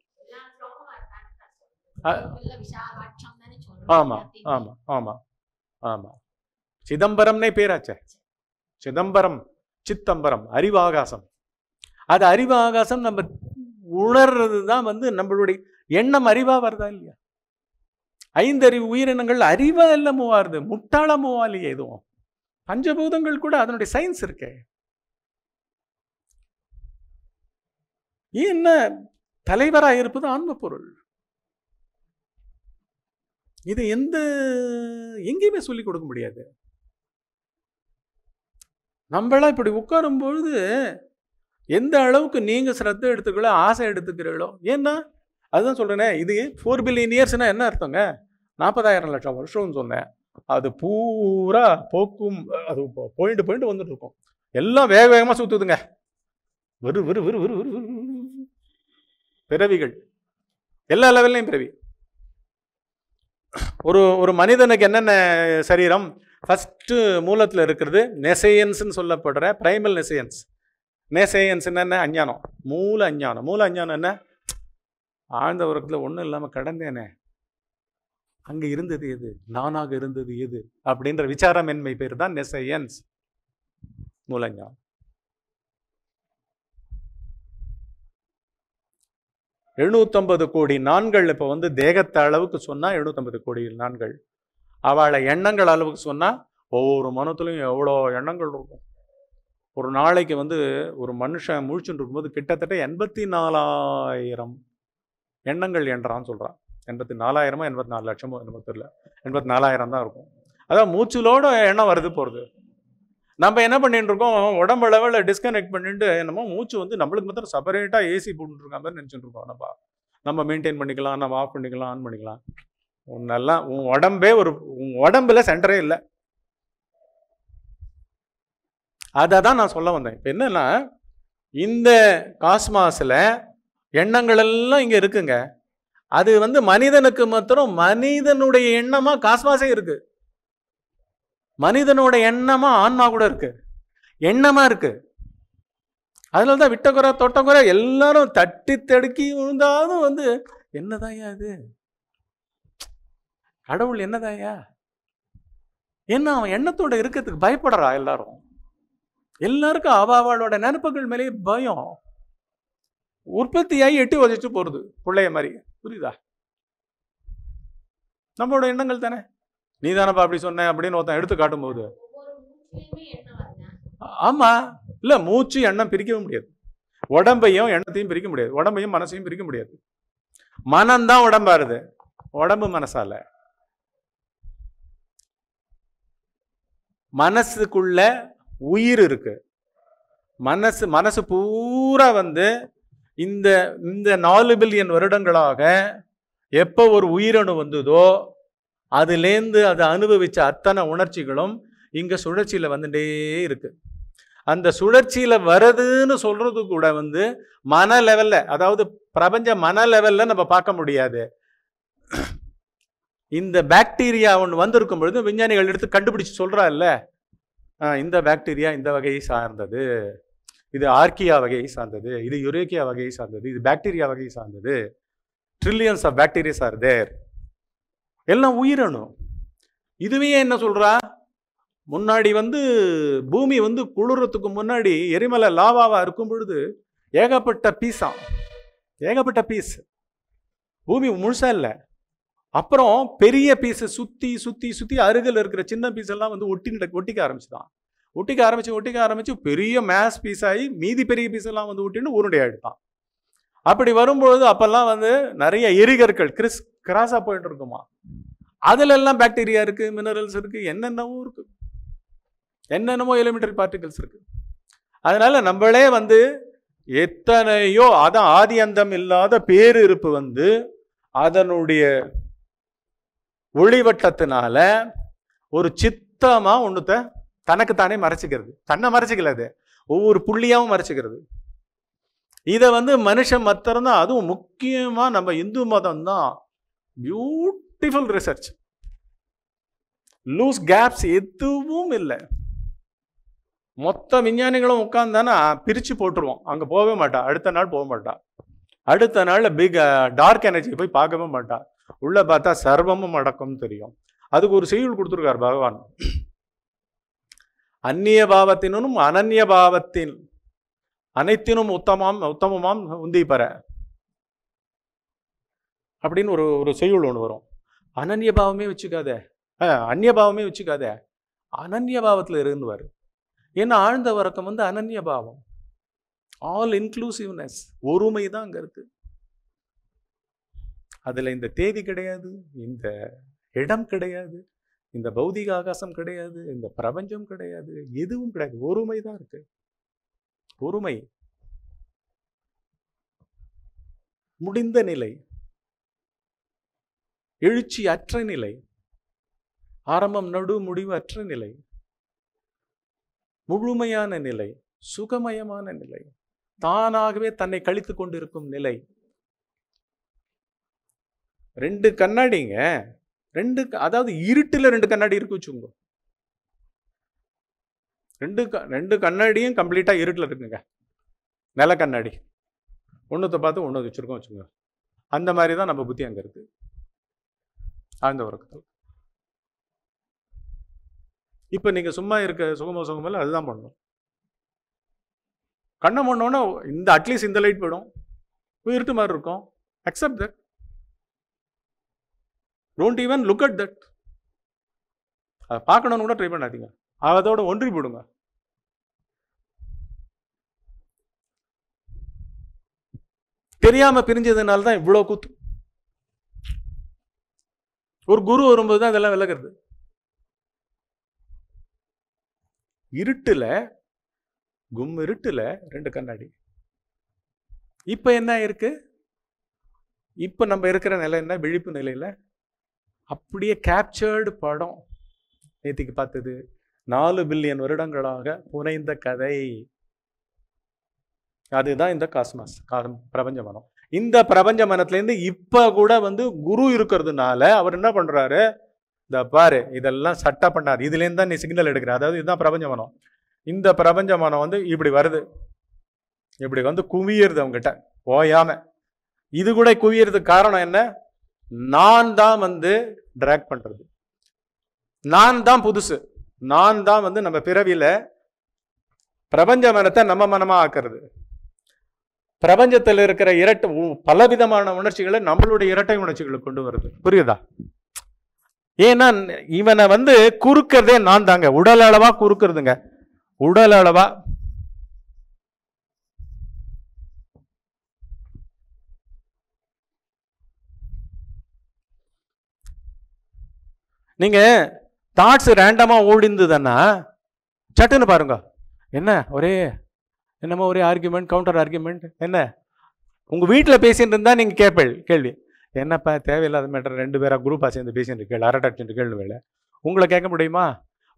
ஆமாம் ஆமாம் ஆமாம் ஆமாம் சிதம்பரம்னே பேராச்சே சிதம்பரம் சித்தம்பரம் அறிவு ஆகாசம் அது அறிவு ஆகாசம் நம்ம உணர்றது தான் வந்து நம்மளுடைய எண்ணம் அறிவாக வருதா இல்லையா ஐந்தறிவு உயிரினங்கள் அறிவா அறிவதல்ல மூவாருது முட்டாள இல்லையா எதுவும் பஞ்சபூதங்கள் கூட அதனுடைய சயின்ஸ் இருக்கே என்ன தலைவராக இருப்பது ஆன்ம பொருள் இது எந்த எங்கேயுமே சொல்லிக் கொடுக்க முடியாது நம்மளாம் இப்படி உட்காரும் பொழுது எந்த அளவுக்கு நீங்கள் ஸ்ரத்த எடுத்துக்கிறோ ஆசை எடுத்துக்கிறீர்களோ ஏன்னா அதுதான் சொல்கிறேனே இது ஃபோர் பில்லியன் இயர்ஸ்னால் என்ன அர்த்தங்க நாற்பதாயிரம் லட்சம் வருஷம்னு சொன்னேன் அது பூரா போக்கும் அது போயிட்டு போயிட்டு வந்துட்டு இருக்கும் எல்லாம் வேக வேகமாக சுற்றுதுங்க விறு வரு வரு வரு வரு பிறவிகள் எல்லா லெவல்லையும் பிறவி ஒரு ஒரு மனிதனுக்கு என்னென்ன சரீரம் ஃபஸ்ட்டு மூலத்தில் இருக்கிறது நெசையன்ஸ்னு சொல்லப்படுற ப்ரைமல் நெசையன்ஸ் நேசேயன்ஸ் என்ன அஞ்ஞானம் மூல அஞ்ஞானம் மூல அஞ்ஞானம் என்ன ஆழ்ந்த உறக்கத்தில் ஒன்றும் இல்லாமல் கடந்தேனே அங்கே இருந்தது எது நானாக இருந்தது எது அப்படின்ற என்மை பேர் தான் நெசையன்ஸ் மூலஞானம் எழுநூத்தம்பது கோடி நான்கள் இப்போ வந்து தேகத்தை அளவுக்கு சொன்னால் எழுநூத்தம்பது கோடி நான்கள் அவளை எண்ணங்கள் அளவுக்கு சொன்னால் ஒவ்வொரு மனத்துலையும் எவ்வளோ எண்ணங்கள் இருக்கும் ஒரு நாளைக்கு வந்து ஒரு மனுஷன் முழிச்சுட்டு இருக்கும்போது கிட்டத்தட்ட எண்பத்தி நாலாயிரம் எண்ணங்கள் என்றான்னு சொல்கிறான் எண்பத்தி நாலாயிரமோ எண்பத்தி நாலு லட்சமோ நமக்கு தெரியல எண்பத்தி நாலாயிரம் தான் இருக்கும் அதான் மூச்சுலோட எண்ணம் வருது போகிறது நம்ம என்ன பண்ணிட்டு இருக்கோம் உடம்பு லெவலில் டிஸ்கனெக்ட் பண்ணிட்டு என்னமோ மூச்சு வந்து நம்மளுக்கு மாத்திரம் செப்பரேட்டாக ஏசி போட்டுருக்கா மாதிரி நினச்சிட்டு இருக்கோம் நம்ம நம்ம மெயின்டைன் பண்ணிக்கலாம் நம்ம ஆஃப் பண்ணிக்கலாம் ஆன் பண்ணிக்கலாம் நல்லா உன் உடம்பே ஒரு உன் உடம்புல சென்டரே இல்லை அதை தான் நான் சொல்ல வந்தேன் இப்போ என்னென்னா இந்த காஸ்மாஸில் எண்ணங்கள் எல்லாம் இங்கே இருக்குங்க அது வந்து மனிதனுக்கு மாத்திரம் மனிதனுடைய எண்ணமாக காஸ்மாஸே இருக்குது மனிதனோட எண்ணமாக ஆன்மா கூட இருக்குது எண்ணமாக இருக்குது அதனால தான் விட்டக்குறை தொட்டக்குறை எல்லாரும் தட்டி தடுக்கி விழுந்தாலும் வந்து என்னதாயா அது கடவுள் என்னதாயா என்ன அவன் எண்ணத்தோட இருக்கிறதுக்கு பயப்படுறா எல்லாரும் எல்லாருக்கும் அவாவாளோட நினப்புகள் மேலேயே பயம் உற்பத்தியாகி எட்டி உதச்சிட்டு போகிறது பிள்ளைய மாதிரி புரியுதா நம்மளோட எண்ணங்கள் தானே நீ தானப்பா அப்படி சொன்ன அப்படின்னு ஒருத்தன் எடுத்து காட்டும்போது ஆமாம் இல்லை மூச்சு எண்ணம் பிரிக்கவும் முடியாது உடம்பையும் எண்ணத்தையும் பிரிக்க முடியாது உடம்பையும் மனசையும் பிரிக்க முடியாது மனம்தான் உடம்பாருது உடம்பு மனசால மனசுக்குள்ள உயிர் இருக்குது மனசு மனசு பூரா வந்து இந்த இந்த நாலு பில்லியன் வருடங்களாக எப்போ ஒரு உயிரணு வந்ததோ அதுலேருந்து அதை அனுபவித்த அத்தனை உணர்ச்சிகளும் இங்கே சுழற்சியில் வந்துட்டே இருக்குது அந்த சுழற்சியில் வருதுன்னு சொல்கிறது கூட வந்து மன லெவலில் அதாவது பிரபஞ்ச மன லெவலில் நம்ம பார்க்க முடியாது இந்த பாக்டீரியா ஒன்று வந்திருக்கும் பொழுது விஞ்ஞானிகள் எடுத்து கண்டுபிடிச்சி சொல்கிறா இல்லை இந்த பாக்டீரியா இந்த வகையை சார்ந்தது இது ஆர்கியா வகையை சார்ந்தது இது யுரேக்கியா வகையை சார்ந்தது இது பாக்டீரியா வகையை சார்ந்தது trillions of bacterias are there எல்லாம் உயிரணும் இதுவே என்ன சொல்கிறா முன்னாடி வந்து பூமி வந்து குளிர்றதுக்கு முன்னாடி எரிமலை லாவாவாக இருக்கும் பொழுது ஏகப்பட்ட பீஸாம் ஏகப்பட்ட பீஸ் பூமி முழுசாக இல்லை அப்புறம் பெரிய பீஸை சுற்றி சுற்றி சுற்றி அருகில் இருக்கிற சின்ன பீஸெல்லாம் வந்து ஒட்டி ஒட்டிக்க ஆரம்பிச்சுதான் ஒட்டிக்க ஆரம்பித்து ஒட்டிக்க ஆரம்பித்து பெரிய மேஸ் பீஸ் ஆகி மீதி பெரிய பீஸெல்லாம் வந்து ஒட்டின்னு உருண்டையாயிடுதான் அப்படி வரும்பொழுது அப்போல்லாம் வந்து நிறைய எரிகற்கள் கிறிஸ் கிராஸாக போயிட்டு இருக்குமா அதில் எல்லாம் பாக்டீரியா இருக்குது மினரல்ஸ் இருக்குது என்னென்னவோ இருக்குது என்னென்னமோ எலிமெண்டரி பார்ட்டிகல்ஸ் இருக்குது அதனால் நம்மளே வந்து எத்தனையோ அதான் ஆதி அந்தம் இல்லாத பேரிருப்பு வந்து அதனுடைய ஒளிவட்டத்தினால ஒரு சித்தமாக ஒன்றுத்த தனக்குத்தானே மறைச்சிக்கிறது தன்னை மறைச்சிக்கல அது ஒவ்வொரு புள்ளியாகவும் மறைச்சிக்கிறது இதை வந்து மனுஷன் மத்திரம் அதுவும் முக்கியமாக நம்ம இந்து மதம் தான் பியூட்டிஃபுல் ரிசர்ச் லூஸ் கேப்ஸ் எதுவும் இல்லை மொத்த விஞ்ஞானிகளும் உட்காந்தானா பிரித்து போட்டுருவோம் அங்கே போகவே மாட்டா அடுத்த நாள் போக மாட்டா அடுத்த நாளில் பிக் டார்க் எனர்ஜி போய் பார்க்கவே மாட்டா உள்ளே பார்த்தா சர்வமும் அடக்கம் தெரியும் அதுக்கு ஒரு செய்யுள் கொடுத்துருக்கார் பகவான் அந்நிய பாவத்தினும் அனன்ய பாவத்தின் அனைத்தினும் உத்தமாம் உத்தமமாம் உந்தி பெற அப்படின்னு ஒரு ஒரு செய்யுள் ஒன்று வரும் அனநிய பாவமே வச்சுக்காத அந்நிய பாவமே வச்சுக்காத அனநிய பாவத்தில் இருந்துவார் ஏன்னா ஆழ்ந்த வரக்கம் வந்து அனநிய பாவம் ஆல் இன்க்ளூசிவ்னஸ் ஒருமை தான் அங்கே இருக்குது அதில் இந்த தேதி கிடையாது இந்த இடம் கிடையாது இந்த பௌதிக ஆகாசம் கிடையாது இந்த பிரபஞ்சம் கிடையாது எதுவும் கிடையாது ஒருமை தான் இருக்கு ஒருமை முடிந்த நிலை எழுச்சி அற்ற நிலை ஆரம்பம் நடு முடிவு அற்ற நிலை முழுமையான நிலை சுகமயமான நிலை தானாகவே தன்னை கழித்து கொண்டிருக்கும் நிலை ரெண்டு கண்ணாடிங்க ரெண்டு அதாவது இருட்டில் ரெண்டு கண்ணாடி இருக்கு வச்சுங்க ரெண்டு க ரெண்டு கண்ணாடியும் கம்ப்ளீட்டாக இருட்டில் இருக்குங்க நில கண்ணாடி ஒன்றுத்தை பார்த்து ஒன்று வச்சுருக்கோம் வச்சுங்க அந்த மாதிரி தான் நம்ம புத்தி அங்கே இருக்குது ஆழ்ந்த உறக்கத்தில் இப்போ நீங்கள் சும்மா இருக்க சுகமோ சுகமில்ல அதுதான் பண்ணணும் கண்ணை பண்ணோன்னா இந்த அட்லீஸ்ட் இந்த லைட் போயிடும் இருட்டு மாதிரி இருக்கும் accept that don't even look at that அதை பார்க்கணும்னு கூட ட்ரை பண்ணாதீங்க அதோட ஒன்றி போடுங்க தெரியாம பிரிஞ்சதுனால தான் இவ்வளோ கூத்து ஒரு குரு வரும்போது தான் இதெல்லாம் விலகிறது இருட்டில் கும் இருட்டில் ரெண்டு கண்ணாடி இப்போ என்ன இருக்கு இப்போ நம்ம இருக்கிற நிலை என்ன விழிப்பு நிலையில் அப்படியே கேப்சர்டு படம் நேற்றுக்கு பார்த்தது நாலு பில்லியன் வருடங்களாக புனைந்த கதை அதுதான் இந்த காஸ்மாஸ் பிரபஞ்ச மனம் இந்த பிரபஞ்ச மனத்துலேருந்து இப்போ கூட வந்து குரு இருக்கிறதுனால அவர் என்ன பண்ணுறாரு இந்த பாரு இதெல்லாம் சட்டை பண்ணார் இதுலேருந்து தான் நீ சிக்னல் எடுக்கிற அதாவது இதுதான் பிரபஞ்ச மனம் இந்த பிரபஞ்ச மனம் வந்து இப்படி வருது இப்படி வந்து குவியறது அவங்ககிட்ட ஓயாமல் இது கூட குவியறதுக்கு காரணம் என்ன நான் தான் வந்து ட்ராக் பண்ணுறது நான் தான் புதுசு நான் தான் வந்து நம்ம பிறவியில் பிரபஞ்ச மனத்தை நம்ம மனமாக ஆக்கிறது பிரபஞ்சத்தில் இருக்கிற இரட்டை பலவிதமான உணர்ச்சிகளை நம்மளுடைய இரட்டை உணர்ச்சிகளை கொண்டு வருது புரியுதா ஏன்னா இவனை வந்து குறுக்கிறதே நான் தாங்க உடல் அளவாக குறுக்கிறதுங்க உடல் அளவாக நீங்கள் தாட்ஸ் ரேண்டமாக ஓடிந்ததுன்னா சட்டுன்னு பாருங்க என்ன ஒரே என்னமோ ஒரே ஆர்கியூமெண்ட் கவுண்டர் ஆர்கியூமெண்ட் என்ன உங்கள் வீட்டில் பேசிகிட்டு இருந்தால் நீங்கள் கேட்பல் கேள்வி என்னப்பா தேவையில்லாத மேட்டர் ரெண்டு பேராக குரூப்பாக சேர்ந்து பேசிட்டு கேள் அரட்டடிச்சுட்டு கேள்வி வேலை உங்களை கேட்க முடியுமா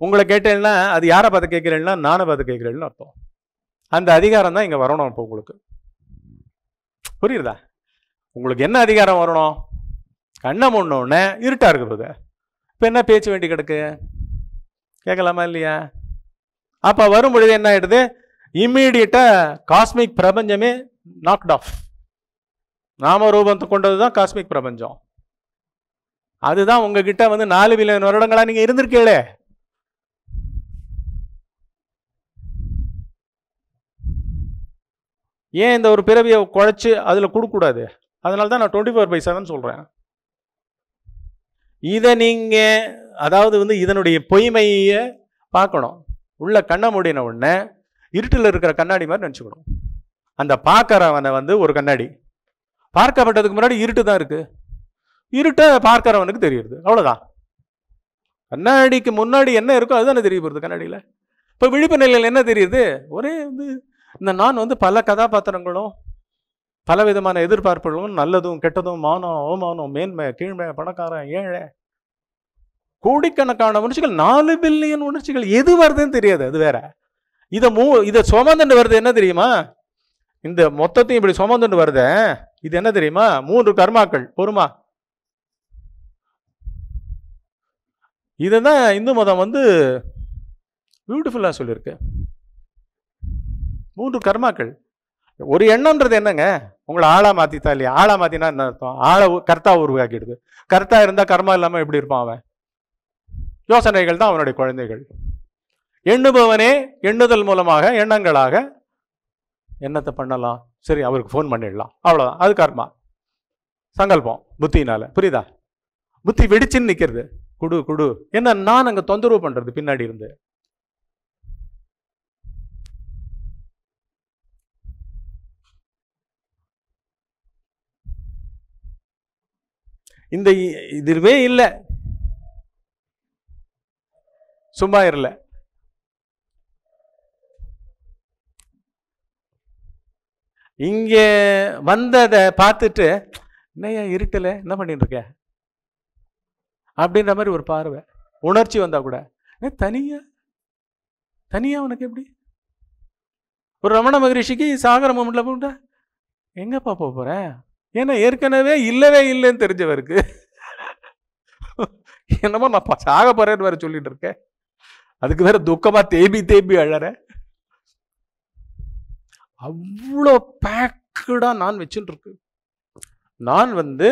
உங்களை கேட்டேன்னா அது யாரை பார்த்து கேட்குறேன்னா நானை பார்த்து கேட்குறேன்னு அர்த்தம் அந்த அதிகாரம் தான் இங்கே வரணும் இப்போ உங்களுக்கு புரியுதா உங்களுக்கு என்ன அதிகாரம் வரணும் கண்ணை முன்னோடனே இருட்டாக இருக்குது இப்போ என்ன பேச்சு வேண்டி கிடக்கு கேட்கலாமா இல்லையா அப்போ வரும்பொழுது என்ன ஆகிடுது இம்மீடியட்டாக காஸ்மிக் பிரபஞ்சமே நாக்ட் ஆஃப் நாம ரூபத்தை கொண்டது தான் காஸ்மிக் பிரபஞ்சம் அதுதான் உங்ககிட்ட வந்து நாலு பில்லியன் வருடங்களாக நீங்கள் இருந்திருக்கீங்களே ஏன் இந்த ஒரு பிறவியை குழைச்சி அதில் கொடுக்கக்கூடாது அதனால தான் நான் டுவெண்ட்டி ஃபோர் பை செவன் சொல்கிறேன் இதை நீங்கள் அதாவது வந்து இதனுடைய பொய்மையை பார்க்கணும் உள்ள கண்ணை மூடின உடனே இருட்டில் இருக்கிற கண்ணாடி மாதிரி நினச்சிக்கணும் அந்த பார்க்குறவனை வந்து ஒரு கண்ணாடி பார்க்கப்பட்டதுக்கு முன்னாடி இருட்டு தான் இருக்குது இருட்டை பார்க்குறவனுக்கு தெரியுது அவ்வளோதான் கண்ணாடிக்கு முன்னாடி என்ன இருக்கோ அதுதானே தெரிய போகிறது கண்ணாடியில் இப்போ விழிப்பு நிலையில் என்ன தெரியுது ஒரே வந்து இந்த நான் வந்து பல கதாபாத்திரங்களும் பலவிதமான எதிர்பார்ப்புகளும் நல்லதும் கெட்டதும் மானம் அவமானம் மேன்மை கீழ்மை பணக்காரன் ஏழை கோடிக்கணக்கான உணர்ச்சிகள் நாலு பில்லியன் உணர்ச்சிகள் எது வருதுன்னு தெரியாது அது வேற இதை மூ இதை சுமந்துட்டு வருது என்ன தெரியுமா இந்த மொத்தத்தையும் இப்படி சுமந்துட்டு வருது இது என்ன தெரியுமா மூன்று கர்மாக்கள் பொறுமா இதை தான் இந்து மதம் வந்து பியூட்டிஃபுல்லாக சொல்லியிருக்கு மூன்று கர்மாக்கள் ஒரு எண்ணம்ன்றது என்னங்க உங்களை ஆளா மாத்தித்தா இல்லையா ஆளா மாற்றினா என்ன அர்த்தம் ஆளை கர்த்தா உருவாக்கிடுது கர்த்தா இருந்தால் கர்மா இல்லாமல் எப்படி இருப்பான் அவன் யோசனைகள் தான் அவனுடைய குழந்தைகள் எண்ணுபவனே எண்ணுதல் மூலமாக எண்ணங்களாக என்னத்தை பண்ணலாம் சரி அவருக்கு ஃபோன் பண்ணிடலாம் அவ்வளோதான் அது கர்மா சங்கல்பம் புத்தினால புரியுதா புத்தி வெடிச்சுன்னு நிற்கிறது குடு குடு என்ன நான் அங்கே தொந்தரவு பண்ணுறது பின்னாடி இருந்து இந்த இதுவே இல்லை சும்மா இரல இங்கே வந்ததை பார்த்துட்டு என்னையா இருட்டலை என்ன பண்ணிட்டு இருக்க அப்படின்ற மாதிரி ஒரு பார்வை உணர்ச்சி வந்தால் கூட தனியா தனியா உனக்கு எப்படி ஒரு ரமண மகரிஷிக்கு மூமெண்ட்ல போட்டா எங்கப்பா போக போகிறேன் ஏன்னா ஏற்கனவே இல்லவே இல்லைன்னு தெரிஞ்சவருக்கு என்னமோ நான் சாக போறேன்னு வேற சொல்லிட்டு இருக்கேன் அதுக்கு வேற துக்கமா தேம்பி தேம்பி அழறேன் அவ்வளோ பேக்கடாக நான் வச்சுட்டு இருக்கு நான் வந்து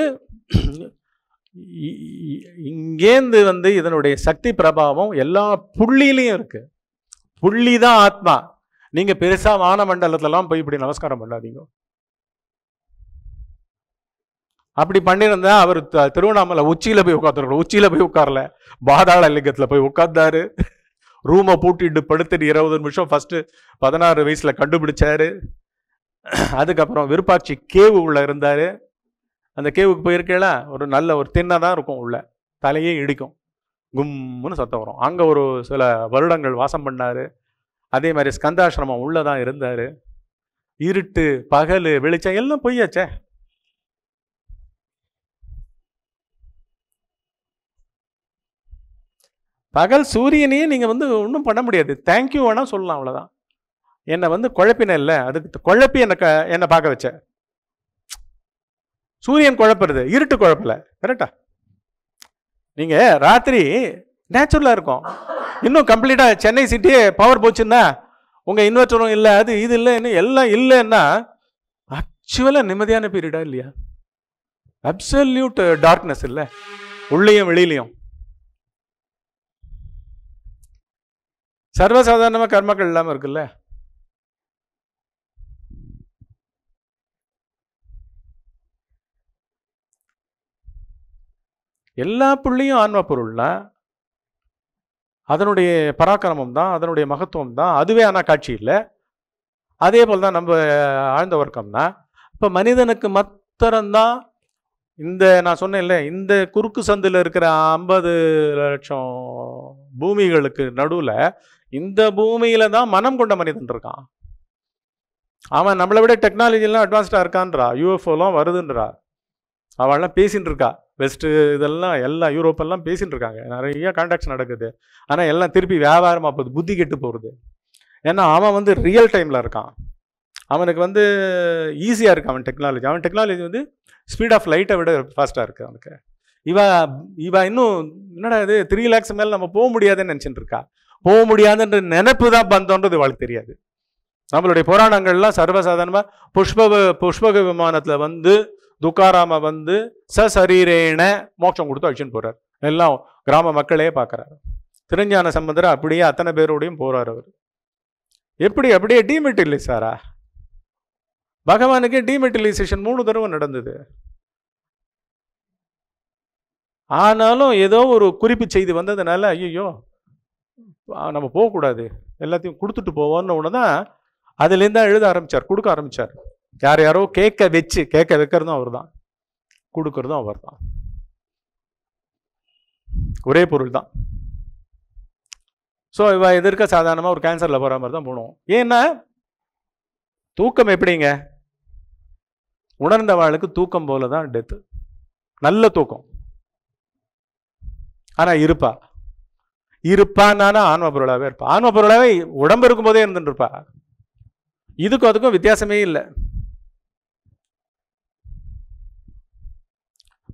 இங்கேருந்து வந்து இதனுடைய சக்தி பிரபாவம் எல்லா புள்ளிலையும் இருக்கு புள்ளி தான் ஆத்மா நீங்கள் பெருசாக மண்டலத்திலலாம் போய் இப்படி நமஸ்காரம் பண்ணாதீங்க அப்படி பண்ணியிருந்தா அவர் திருவண்ணாமலை உச்சியில் போய் உட்காந்துருக்கணும் உச்சியில் போய் உட்கார்ல பாதாள லிங்கத்தில் போய் உட்காந்தாரு ரூமை பூட்டிட்டு படுத்துட்டு இருபது நிமிஷம் ஃபஸ்ட்டு பதினாறு வயசில் கண்டுபிடிச்சாரு அதுக்கப்புறம் விருப்பாட்சி கேவு உள்ளே இருந்தார் அந்த கேவுக்கு போயிருக்கேளா ஒரு நல்ல ஒரு தின்னாக தான் இருக்கும் உள்ள தலையே இடிக்கும் கும்முன்னு சத்தம் வரும் அங்கே ஒரு சில வருடங்கள் வாசம் பண்ணார் அதே மாதிரி ஸ்கந்தாசிரமம் உள்ளே தான் இருந்தார் இருட்டு பகல் வெளிச்சம் எல்லாம் பொய்யாச்சே பகல் சூரியனையே நீங்கள் வந்து ஒன்றும் பண்ண முடியாது தேங்க்யூ வேணால் சொல்லலாம் அவ்வளோதான் என்னை வந்து குழப்பின இல்லை அதுக்கு குழப்பி என்னை க என்னை பார்க்க வச்ச சூரியன் குழப்புறது இருட்டு குழப்பில் கரெக்டா நீங்கள் ராத்திரி நேச்சுரலாக இருக்கும் இன்னும் கம்ப்ளீட்டாக சென்னை சிட்டியே பவர் போச்சுன்னா உங்கள் இன்வெர்டரும் இல்லை அது இது இல்லைன்னு எல்லாம் இல்லைன்னா ஆக்சுவலாக நிம்மதியான பீரியடா இல்லையா அப்சல்யூட் டார்க்னஸ் இல்லை உள்ளேயும் வெளியிலையும் சர்வசாதாரணமாக கர்மாக்கள் இல்லாமல் இருக்குல்ல எல்லா புள்ளியும் ஆன்ம பொருள்னா அதனுடைய பராக்கிரமம் தான் அதனுடைய மகத்துவம் தான் அதுவே ஆனால் காட்சி இல்லை அதே போல் தான் நம்ம ஆழ்ந்த தான் இப்போ மனிதனுக்கு மத்திரம்தான் இந்த நான் சொன்னேன்ல இந்த குறுக்கு சந்தில் இருக்கிற ஐம்பது லட்சம் பூமிகளுக்கு நடுவில் இந்த பூமியில தான் மனம் கொண்ட மனிதன் இருக்கான் அவன் நம்மளை விட டெக்னாலஜிலாம் அட்வான்ஸ்டாக இருக்கான்றா யூஎஃப்ஓலாம் வருதுன்றா அவள்லாம் பேசின்னு இருக்கா வெஸ்ட்டு இதெல்லாம் எல்லாம் யூரோப்பெல்லாம் பேசின்னு இருக்காங்க நிறைய கான்டாக்ட்ஸ் நடக்குது ஆனால் எல்லாம் திருப்பி வியாபாரமாக போகுது புத்தி கெட்டு போகிறது ஏன்னா அவன் வந்து ரியல் டைமில் இருக்கான் அவனுக்கு வந்து ஈஸியாக இருக்கு அவன் டெக்னாலஜி அவன் டெக்னாலஜி வந்து ஸ்பீட் ஆஃப் லைட்டை விட ஃபாஸ்ட்டாக இருக்குது அவனுக்கு இவன் இவன் இன்னும் என்னடா இது த்ரீ லேக்ஸ் மேலே நம்ம போக முடியாதுன்னு நினச்சிட்டு இருக்கா போக முடியாதுன்ற நினைப்பு தான் பந்தோன்றது வாழ்க்கை தெரியாது நம்மளுடைய புராணங்கள்லாம் சர்வசாதாரணமாக புஷ்ப புஷ்பக விமானத்தில் வந்து துக்காராம வந்து சசரீரேன மோட்சம் கொடுத்து அழிச்சுன்னு போகிறார் எல்லாம் கிராம மக்களே பார்க்குறாரு திருஞான சம்பந்தர் அப்படியே அத்தனை பேரோடையும் போகிறார் அவர் எப்படி அப்படியே சாரா பகவானுக்கு டீமெட்டிலைசேஷன் மூணு தடவை நடந்தது ஆனாலும் ஏதோ ஒரு குறிப்பு செய்தி வந்ததுனால ஐயோ நம்ம போகக்கூடாது எல்லாத்தையும் கொடுத்துட்டு போவோம்னு ஒன்று தான் அதுலேருந்து தான் எழுத ஆரம்பித்தார் கொடுக்க ஆரம்பித்தார் யார் யாரோ கேட்க வச்சு கேட்க வைக்கிறதும் அவர் தான் கொடுக்கறதும் அவர் தான் ஒரே பொருள் தான் ஸோ இவ எதிர்க்க சாதாரணமாக ஒரு கேன்சரில் போகிற மாதிரி தான் போகணும் ஏன்னா தூக்கம் எப்படிங்க உணர்ந்தவாளுக்கு தூக்கம் போல தான் டெத்து நல்ல தூக்கம் ஆனால் இருப்பா நானும் ஆன்ம பொருளாகவே இருப்பான் ஆன்ம பொருளாகவே உடம்பு இருக்கும்போதே இருந்துட்டுருப்பா இதுக்கும் அதுக்கும் வித்தியாசமே இல்லை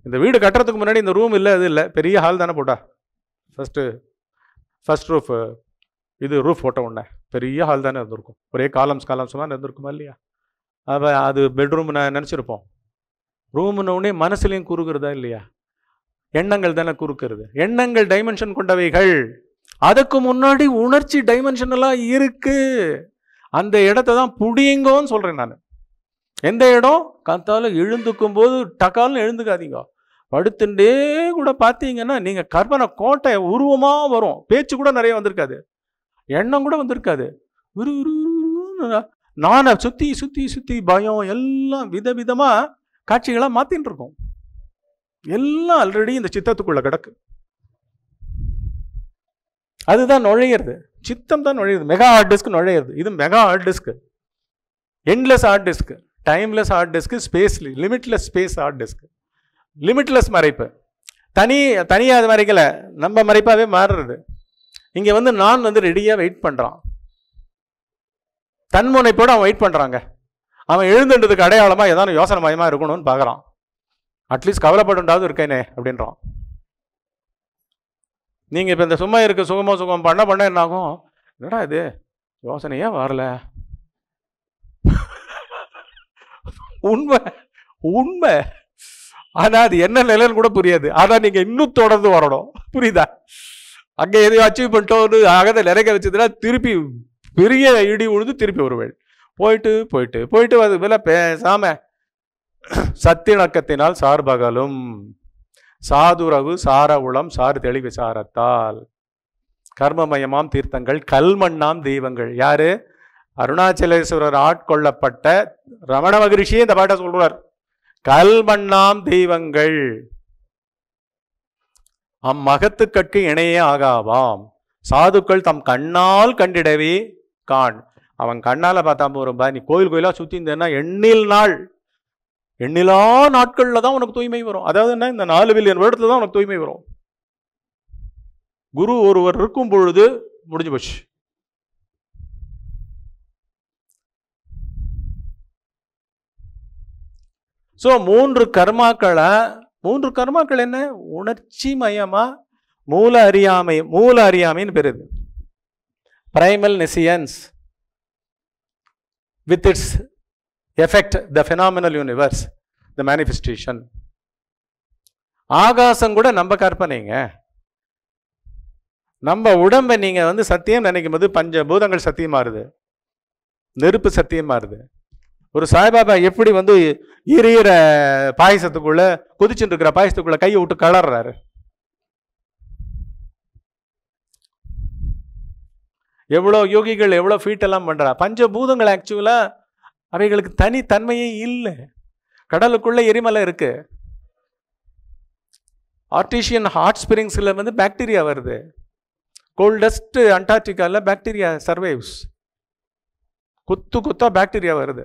இந்த வீடு கட்டுறதுக்கு முன்னாடி இந்த ரூம் இல்லை அது இல்லை பெரிய ஹால் தானே போட்டா ஃபஸ்ட்டு ஃபஸ்ட் ரூஃப் இது ரூஃப் போட்ட உடனே பெரிய ஹால் தானே இருந்திருக்கும் ஒரே காலம்ஸ் காலம்ஸுமா இருந்திருக்குமா இல்லையா அப்போ அது பெட்ரூம் நான் நினச்சிருப்போம் ரூம்னு உடனே மனசுலையும் குறுக்கிறதா இல்லையா எண்ணங்கள் தானே குறுக்கிறது எண்ணங்கள் டைமென்ஷன் கொண்டவைகள் அதுக்கு முன்னாடி உணர்ச்சி டைமென்ஷனெல்லாம் இருக்கு அந்த இடத்த தான் புடியுங்கோன்னு சொல்கிறேன் நான் எந்த இடம் கத்தால எழுந்துக்கும் போது டக்காலும் எழுந்துக்காதீங்க படுத்துட்டே கூட பார்த்தீங்கன்னா நீங்கள் கற்பனை கோட்டை உருவமாக வரும் பேச்சு கூட நிறைய வந்திருக்காது எண்ணம் கூட வந்திருக்காது நானை சுற்றி சுற்றி சுற்றி பயம் எல்லாம் விதவிதமாக காட்சிகளாக மாற்றின்னு இருக்கோம் எல்லாம் ஆல்ரெடி இந்த சித்தத்துக்குள்ளே கிடக்கு அதுதான் நுழையிறது சித்தம் தான் நுழையிறது மெகா ஹார்ட் டிஸ்க் நுழையிறது இது mega hard disk endless hard disk timeless hard disk space limitless space hard disk limitless மறைப்பு தனி தனியாக அது மறைக்கலை நம்ம மறைப்பாகவே மாறுறது இங்கே வந்து நான் வந்து ரெடியாக வெயிட் பண்ணுறான் தன்முனைப்போடு அவன் வெயிட் பண்ணுறாங்க அவன் எழுந்துன்றதுக்கு அடையாளமாக ஏதாவது யோசனை மயமாக இருக்கணும்னு பார்க்குறான் அட்லீஸ்ட் கவலைப்படுண்டாவது இருக்கேனே அப்படின்றான் நீங்கள் இப்போ இந்த சும்மா இருக்க சுகமாக சுகம் பண்ண பண்ண என்ன ஆகும் என்னடா இது யோசனையே வரல உண்மை உண்மை ஆனால் அது என்ன நிலைன்னு கூட புரியாது அதான் நீங்கள் இன்னும் தொடர்ந்து வரணும் புரியுதா அங்கே எதையோ அச்சீவ் பண்ணிட்டோன்னு ஆகதை நிறைய வச்சதுன்னா திருப்பி பெரிய இடி உழுது திருப்பி வருவேன் போயிட்டு போயிட்டு போயிட்டு அது பேசாம சத்திய நக்கத்தினால் சார்பகலும் சாதுரவு சாரவுளம் சார் தெளிவு சாரத்தால் கர்மமயமாம் தீர்த்தங்கள் கல்மண்ணாம் தெய்வங்கள் யாரு அருணாச்சலேஸ்வரர் ஆட்கொள்ளப்பட்ட ரமண மகரிஷியே இந்த பாட்டை சொல்றார் கல்மண்ணாம் தெய்வங்கள் அம்மகத்துக்கட்கு இணையே ஆகாவாம் சாதுக்கள் தம் கண்ணால் கண்டிடவே காண் அவன் கண்ணால் பார்த்தா போகிறோம்பா நீ கோயில் கோயிலாக சுற்றி இருந்தேன்னா எண்ணில் நாள் எண்ணிலா நாட்களில் தான் உனக்கு தூய்மை வரும் அதாவது என்ன இந்த நாலு பில்லியன் வருடத்தில் தான் உனக்கு தூய்மை வரும் குரு ஒருவர் இருக்கும் பொழுது முடிஞ்சு போச்சு ஸோ மூன்று கர்மாக்களை மூன்று கர்மாக்கள் என்ன உணர்ச்சி மயமா மூல அறியாமை மூல அறியாமைன்னு பெறுது primal nescience with its effect the phenomenal universe the manifestation ஆகாசம் கூட நம்ம கற்பனைங்க நம்ம உடம்பை நீங்கள் வந்து சத்தியம் நினைக்கும் போது பஞ்ச பூதங்கள் இருது நெருப்பு சத்தியமாறுது ஒரு சாய்பாபா எப்படி வந்து இறையிற பாயசத்துக்குள்ள குதிச்சுட்டு இருக்கிற பாயசத்துக்குள்ள கையை விட்டு கலர்றாரு எவ்வளோ யோகிகள் எவ்வளோ ஃபீட் எல்லாம் பண்ணுறா பஞ்சபூதங்கள் ஆக்சுவலாக அவைகளுக்கு தனித்தன்மையே இல்லை கடலுக்குள்ளே எரிமலை இருக்குது ஆர்டிஷியன் ஹாட் ஸ்பிரிங்ஸில் வந்து பாக்டீரியா வருது கோல்டஸ்ட் அண்டார்டிகாவில் பாக்டீரியா சர்வைவ்ஸ் குத்து குத்தா பாக்டீரியா வருது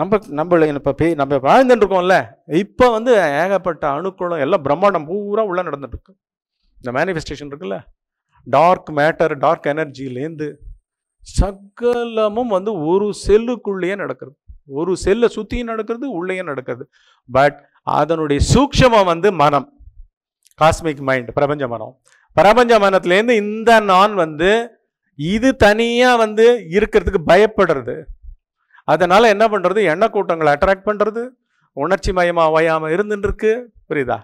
நம்ம நம்ம இப்போ பே நம்ம வாழ்ந்துட்டு இருக்கோம்ல இப்போ வந்து ஏகப்பட்ட அணுக்களும் எல்லாம் பிரம்மாண்டம் பூரா உள்ளே நடந்துட்டு இருக்கு இந்த மேனிஃபெஸ்டேஷன் இருக்குல்ல டார்க் மேட்டர் டார்க் எனர்ஜிலேருந்து சகலமும் வந்து ஒரு செல்லுக்குள்ளேயே நடக்கிறது ஒரு செல்லை சுற்றியும் நடக்கிறது உள்ளேயே நடக்கிறது பட் அதனுடைய சூக்ஷமம் வந்து மனம் காஸ்மிக் மைண்ட் பிரபஞ்ச மனம் பிரபஞ்ச மனத்துலேருந்து இந்த நான் வந்து இது தனியாக வந்து இருக்கிறதுக்கு பயப்படுறது அதனால் என்ன பண்ணுறது எண்ணெய் கூட்டங்களை அட்ராக்ட் பண்ணுறது உணர்ச்சி மயமாக வயாமல் இருந்துருக்கு புரியுதா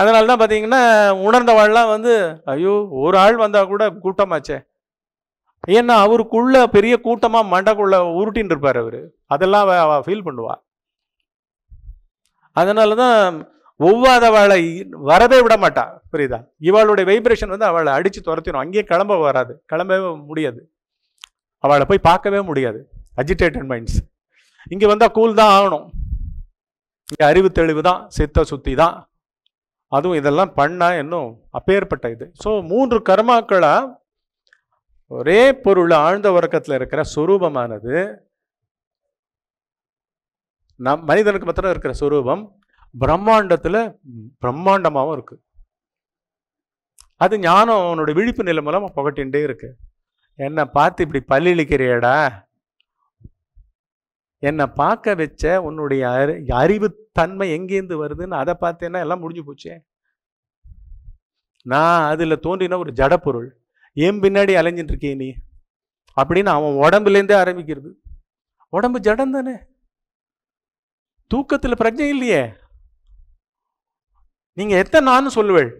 அதனால தான் பார்த்தீங்கன்னா உணர்ந்தவாள்லாம் வந்து ஐயோ ஒரு ஆள் வந்தால் கூட கூட்டமாச்சே ஏன்னா அவருக்குள்ள பெரிய கூட்டமாக மண்டக்குள்ள உருட்டின்னு இருப்பார் அவர் அதெல்லாம் அவள் ஃபீல் பண்ணுவாள் அதனால தான் ஒவ்வாதவாளை வரவே விட மாட்டா புரியுதா இவாளுடைய வைப்ரேஷன் வந்து அவளை அடித்து துரத்திடும் அங்கேயே கிளம்ப வராது கிளம்பவே முடியாது அவளை போய் பார்க்கவே முடியாது அஜிடேட்டட் மைண்ட்ஸ் இங்கே வந்தால் கூல் தான் ஆகணும் இங்கே அறிவு தெளிவு தான் சித்த சுத்தி தான் அதுவும் இதெல்லாம் பண்ணால் இன்னும் அப்பேற்பட்ட இது ஸோ மூன்று கர்மாக்களாக ஒரே பொருள் ஆழ்ந்த உறக்கத்தில் இருக்கிற சுரூபமானது நம் மனிதனுக்கு மாத்திரம் இருக்கிற சுரூபம் பிரம்மாண்டத்தில் பிரம்மாண்டமாகவும் இருக்குது அது ஞானம் அவனுடைய விழிப்பு நிலை மூலமாக புகட்டின்ண்டே இருக்கு என்னை பார்த்து இப்படி பல்லிழிக்கிறியடா என்னை பார்க்க வச்ச உன்னுடைய அறிவு தன்மை எங்கேருந்து வருதுன்னு அதை பார்த்தேன்னா எல்லாம் முடிஞ்சு போச்சே நான் அதில் தோன்றின ஒரு ஜடப்பொருள் ஏன் பின்னாடி அலைஞ்சிட்டு இருக்கே நீ அப்படின்னு அவன் உடம்புலேருந்தே ஆரம்பிக்கிறது உடம்பு ஜடம் தானே தூக்கத்தில் பிரச்சனை இல்லையே நீங்கள் எத்தனை நான் சொல்லுவேள்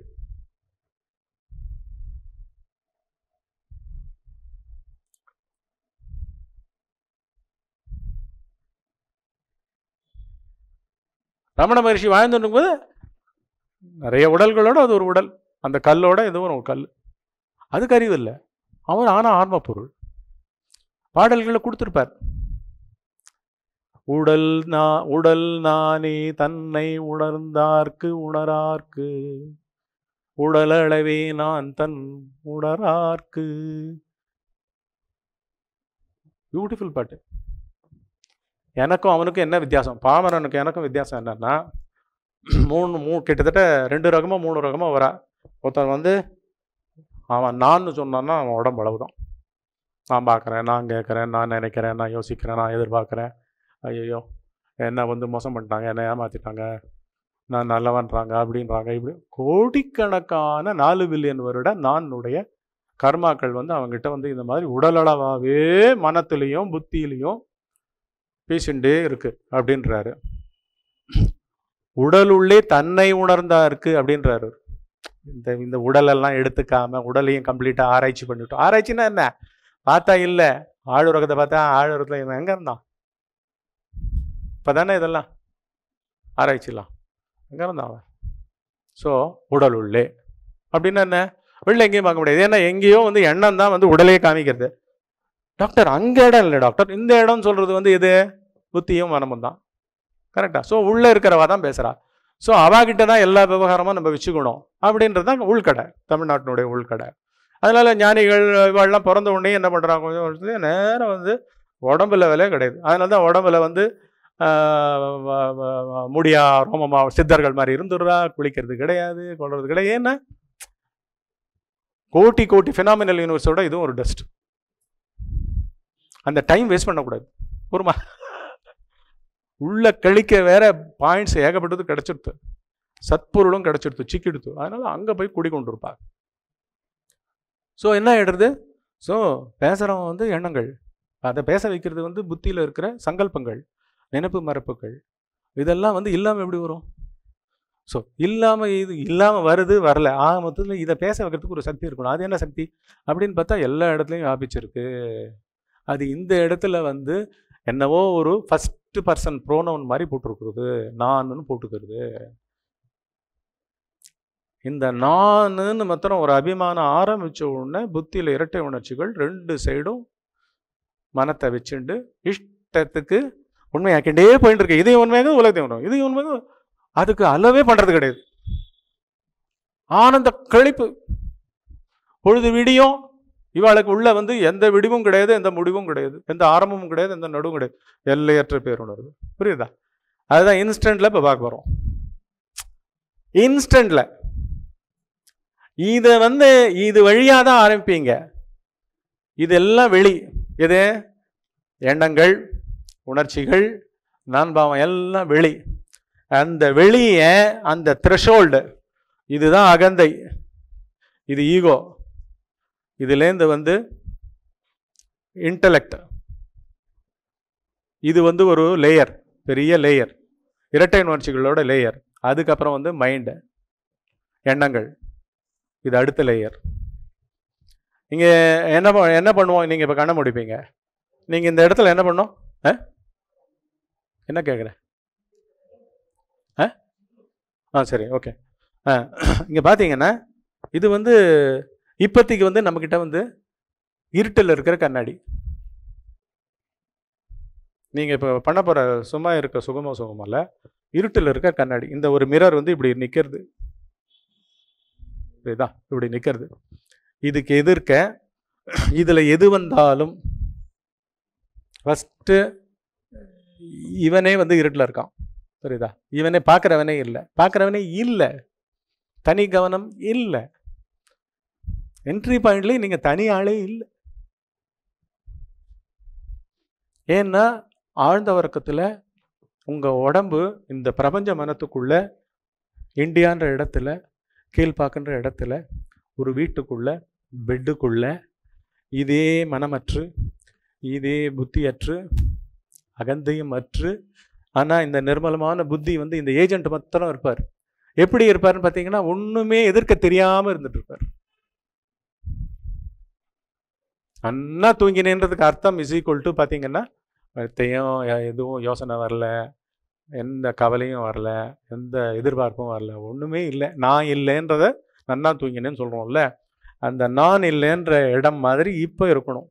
ரமண மகரிஷி வாழ்ந்துட்டு போது நிறைய உடல்களோட அது ஒரு உடல் அந்த கல்லோட எதுவும் ஒரு கல் அது கருவு இல்லை அவர் ஆனால் ஆன்ம பொருள் பாடல்களை கொடுத்துருப்பார் உடல் நா உடல் நானே தன்னை உணர்ந்தார்க்கு உணரார்க்கு உடலளவே நான் தன் உணரார்க்கு பியூட்டிஃபுல் பாட்டு எனக்கும் அவனுக்கும் என்ன வித்தியாசம் பாமரனுக்கு எனக்கும் வித்தியாசம் என்னென்னா <clears throat> மூணு மூ கிட்டத்தட்ட ரெண்டு ரகமோ மூணு ரகமோ வரா ஒருத்தன் வந்து அவன் நான் சொன்னான்னா அவன் உடம்பு அளவு தான் நான் பார்க்குறேன் நான் கேட்குறேன் நான் நினைக்கிறேன் நான் யோசிக்கிறேன் நான் எதிர்பார்க்குறேன் ஐயோ என்ன வந்து மோசம் பண்ணிட்டாங்க என்ன ஏமாற்றிட்டாங்க நான் நல்லவன்றாங்க அப்படின்றாங்க இப்படி கோடிக்கணக்கான நாலு பில்லியன் வருட நானுடைய கர்மாக்கள் வந்து அவங்ககிட்ட வந்து இந்த மாதிரி உடலளவாகவே மனத்துலேயும் புத்தியிலையும் பேசிகிட்டே இருக்குது அப்படின்றாரு உடல் உள்ளே தன்னை உணர்ந்தா இருக்குது அப்படின்றாரு இந்த இந்த உடலெல்லாம் எடுத்துக்காம உடலையும் கம்ப்ளீட்டாக ஆராய்ச்சி பண்ணிவிட்டோம் ஆராய்ச்சின்னா என்ன பார்த்தா இல்லை ஆழுரகத்தை பார்த்தா ஆழுரகத்தில் எங்கே இருந்தான் இப்போ தானே இதெல்லாம் ஆராய்ச்சிலாம் எங்கே இருந்தான் அவன் ஸோ உடல் உள்ளே அப்படின்னா என்ன வெளில எங்கேயும் பார்க்க முடியாது ஏன்னா எங்கேயோ வந்து எண்ணம் தான் வந்து உடலையே காமிக்கிறது டாக்டர் அங்கே இடம் இல்லை டாக்டர் இந்த இடம் சொல்கிறது வந்து எது புத்தியும் மனமும் தான் கரெக்டாக ஸோ உள்ளே இருக்கிறவா தான் பேசுகிறா ஸோ அவாகிட்ட தான் எல்லா விவகாரமும் நம்ம வச்சுக்கணும் அப்படின்றது தான் உள்கடை தமிழ்நாட்டினுடைய உள்கடை அதனால் ஞானிகள் இவாள்லாம் பிறந்த உடனே என்ன பண்ணுறாங்க கொஞ்சம் நேரம் வந்து உடம்புல விலை கிடையாது அதனால தான் உடம்புல வந்து முடியா ரோமமா சித்தர்கள் மாதிரி இருந்துடுறா குளிக்கிறது கிடையாது கொள்வது கிடையாது ஏன்னா கோட்டி கோட்டி ஃபினாமினல் யூனிவர்ஸோட இதுவும் ஒரு டஸ்ட் அந்த டைம் வேஸ்ட் பண்ணக்கூடாது ஒரு உள்ள கழிக்க வேற பாயிண்ட்ஸ் ஏகப்பட்டது கிடச்சிடுத்து சத்பொருளும் கிடச்சிடுத்து சிக்கிடுத்து அதனால் அங்கே போய் இருப்பாங்க ஸோ என்ன ஆகிடுறது ஸோ பேசுகிறவங்க வந்து எண்ணங்கள் அதை பேச வைக்கிறது வந்து புத்தியில் இருக்கிற சங்கல்பங்கள் நினைப்பு மரப்புகள் இதெல்லாம் வந்து இல்லாமல் எப்படி வரும் ஸோ இல்லாமல் இது இல்லாமல் வருது வரல ஆக மொத்தத்தில் இதை பேச வைக்கிறதுக்கு ஒரு சக்தி இருக்கணும் அது என்ன சக்தி அப்படின்னு பார்த்தா எல்லா இடத்துலையும் வியாபிச்சிருக்கு அது இந்த இடத்துல வந்து என்னவோ ஒரு ஃபஸ்ட்டு பர்சன் ப்ரோனவுன் மாதிரி போட்டிருக்கிறது நான்னு போட்டுக்கிறது இந்த நானுன்னு மாத்திரம் ஒரு அபிமானம் ஆரம்பித்த உடனே புத்தியில் இரட்டை உணர்ச்சிகள் ரெண்டு சைடும் மனத்தை வச்சுண்டு இஷ்டத்துக்கு உண்மையாக்கிண்டே போயிட்டு இருக்கு இதையும் உண்மையாக உலகத்தையும் வரும் இதையும் உண்மையாக அதுக்கு அளவே பண்ணுறது கிடையாது ஆனந்த கழிப்பு பொழுது விடியும் இவாளுக்கு உள்ள வந்து எந்த விடிவும் கிடையாது எந்த முடிவும் கிடையாது எந்த ஆரம்பமும் கிடையாது எந்த நடுவும் கிடையாது எல்லையற்ற பேருணர்வு புரியுதா அதுதான் இன்ஸ்டண்ட்ல இப்போ பார்க்க வரோம் இன்ஸ்டண்ட்ல இதை வந்து இது வழியாக தான் ஆரம்பிப்பீங்க இதெல்லாம் வெளி இது எண்ணங்கள் உணர்ச்சிகள் நான்பாவம் எல்லாம் வெளி அந்த வெளியே அந்த த்ரெஷோல்டு இதுதான் அகந்தை இது ஈகோ இதுலேருந்து வந்து இன்டலெக்ட் இது வந்து ஒரு லேயர் பெரிய லேயர் இரட்டை உணர்ச்சிகளோட லேயர் அதுக்கப்புறம் வந்து மைண்டு எண்ணங்கள் இது அடுத்த லேயர் இங்கே என்ன என்ன பண்ணுவோம் நீங்கள் இப்போ கண்ண முடிப்பீங்க நீங்கள் இந்த இடத்துல என்ன பண்ணோம் ஆ என்ன கேட்குறேன் ஆ ஆ சரி ஓகே ஆ இங்கே பார்த்தீங்கன்னா இது வந்து இப்போதைக்கு வந்து நம்மக்கிட்ட வந்து இருட்டில் இருக்கிற கண்ணாடி நீங்கள் இப்போ பண்ண போகிற சும்மா இருக்க சுகமோ சுகமல்ல இருட்டில் இருக்க கண்ணாடி இந்த ஒரு மிரர் வந்து இப்படி நிற்கிறது இப்படிதான் இப்படி நிற்கிறது இதுக்கு எதிர்க்க இதில் எது வந்தாலும் ஃபஸ்ட்டு இவனே வந்து இருட்டில் இருக்கான் புரியுதா இவனே பார்க்குறவனே இல்லை பார்க்குறவனே இல்லை தனி கவனம் இல்லை என்ட்ரி பாயிண்ட்லேயும் நீங்கள் தனி ஆளே இல்லை ஏன்னா ஆழ்ந்த வர்க்கத்தில் உங்கள் உடம்பு இந்த பிரபஞ்ச மனத்துக்குள்ளே இந்தியான்ற இடத்துல கீழ்பாக்குன்ற இடத்துல ஒரு வீட்டுக்குள்ளே பெட்டுக்குள்ளே இதே மனமற்று இதே புத்தியற்று அகந்தையும் அற்று ஆனால் இந்த நிர்மலமான புத்தி வந்து இந்த ஏஜென்ட் மொத்தம் இருப்பார் எப்படி இருப்பார்னு பார்த்தீங்கன்னா ஒன்றுமே எதிர்க்க தெரியாமல் இருந்துட்டு இருப்பார் நன்னா தூங்கினேன்றதுக்கு அர்த்தம் இஸ் ஈக்குவல் டு பார்த்தீங்கன்னா வருத்தையும் எதுவும் யோசனை வரல எந்த கவலையும் வரல எந்த எதிர்பார்ப்பும் வரல ஒன்றுமே இல்லை நான் இல்லைன்றத நன்னா தூங்கினேன்னு சொல்கிறோம்ல அந்த நான் இல்லைன்ற இடம் மாதிரி இப்போ இருக்கணும்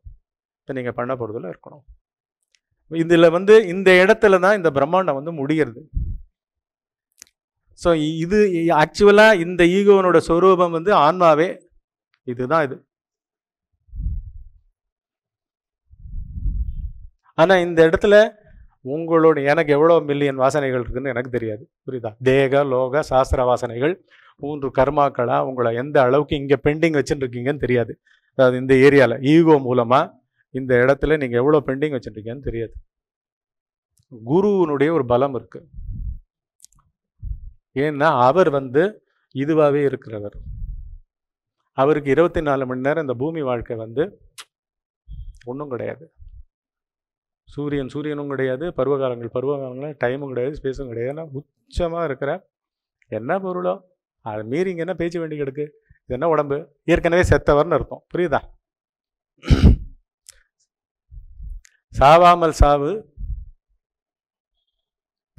இப்போ நீங்கள் பண்ண போகிறதுல இருக்கணும் இதில் வந்து இந்த இடத்துல தான் இந்த பிரம்மாண்டம் வந்து முடிகிறது ஸோ இது ஆக்சுவலாக இந்த ஈகோவனோட ஸ்வரூபம் வந்து ஆன்மாவே இதுதான் இது ஆனால் இந்த இடத்துல உங்களோட எனக்கு எவ்வளோ மில்லியன் வாசனைகள் இருக்குதுன்னு எனக்கு தெரியாது புரியுதா தேக லோக சாஸ்திர வாசனைகள் மூன்று கர்மாக்களாக உங்களை எந்த அளவுக்கு இங்கே பெண்டிங் வச்சுட்டுருக்கீங்கன்னு தெரியாது அதாவது இந்த ஏரியாவில் ஈகோ மூலமாக இந்த இடத்துல நீங்கள் எவ்வளோ பெண்டிங் வச்சுட்டுருக்கீங்கன்னு தெரியாது குருவினுடைய ஒரு பலம் இருக்குது ஏன்னா அவர் வந்து இதுவாகவே இருக்கிறவர் அவருக்கு இருபத்தி நாலு மணி நேரம் இந்த பூமி வாழ்க்கை வந்து ஒன்றும் கிடையாது சூரியன் சூரியனும் கிடையாது பருவகாலங்கள் பருவகாலங்கள் டைமும் கிடையாது ஸ்பேஸும் கிடையாது ஏன்னா உச்சமாக இருக்கிற என்ன பொருளோ அதை மீறி இங்கே என்ன பேச்சு வேண்டி கிடக்கு இது என்ன உடம்பு ஏற்கனவே செத்தவர்னு இருக்கும் புரியுதா சாவாமல் சாவு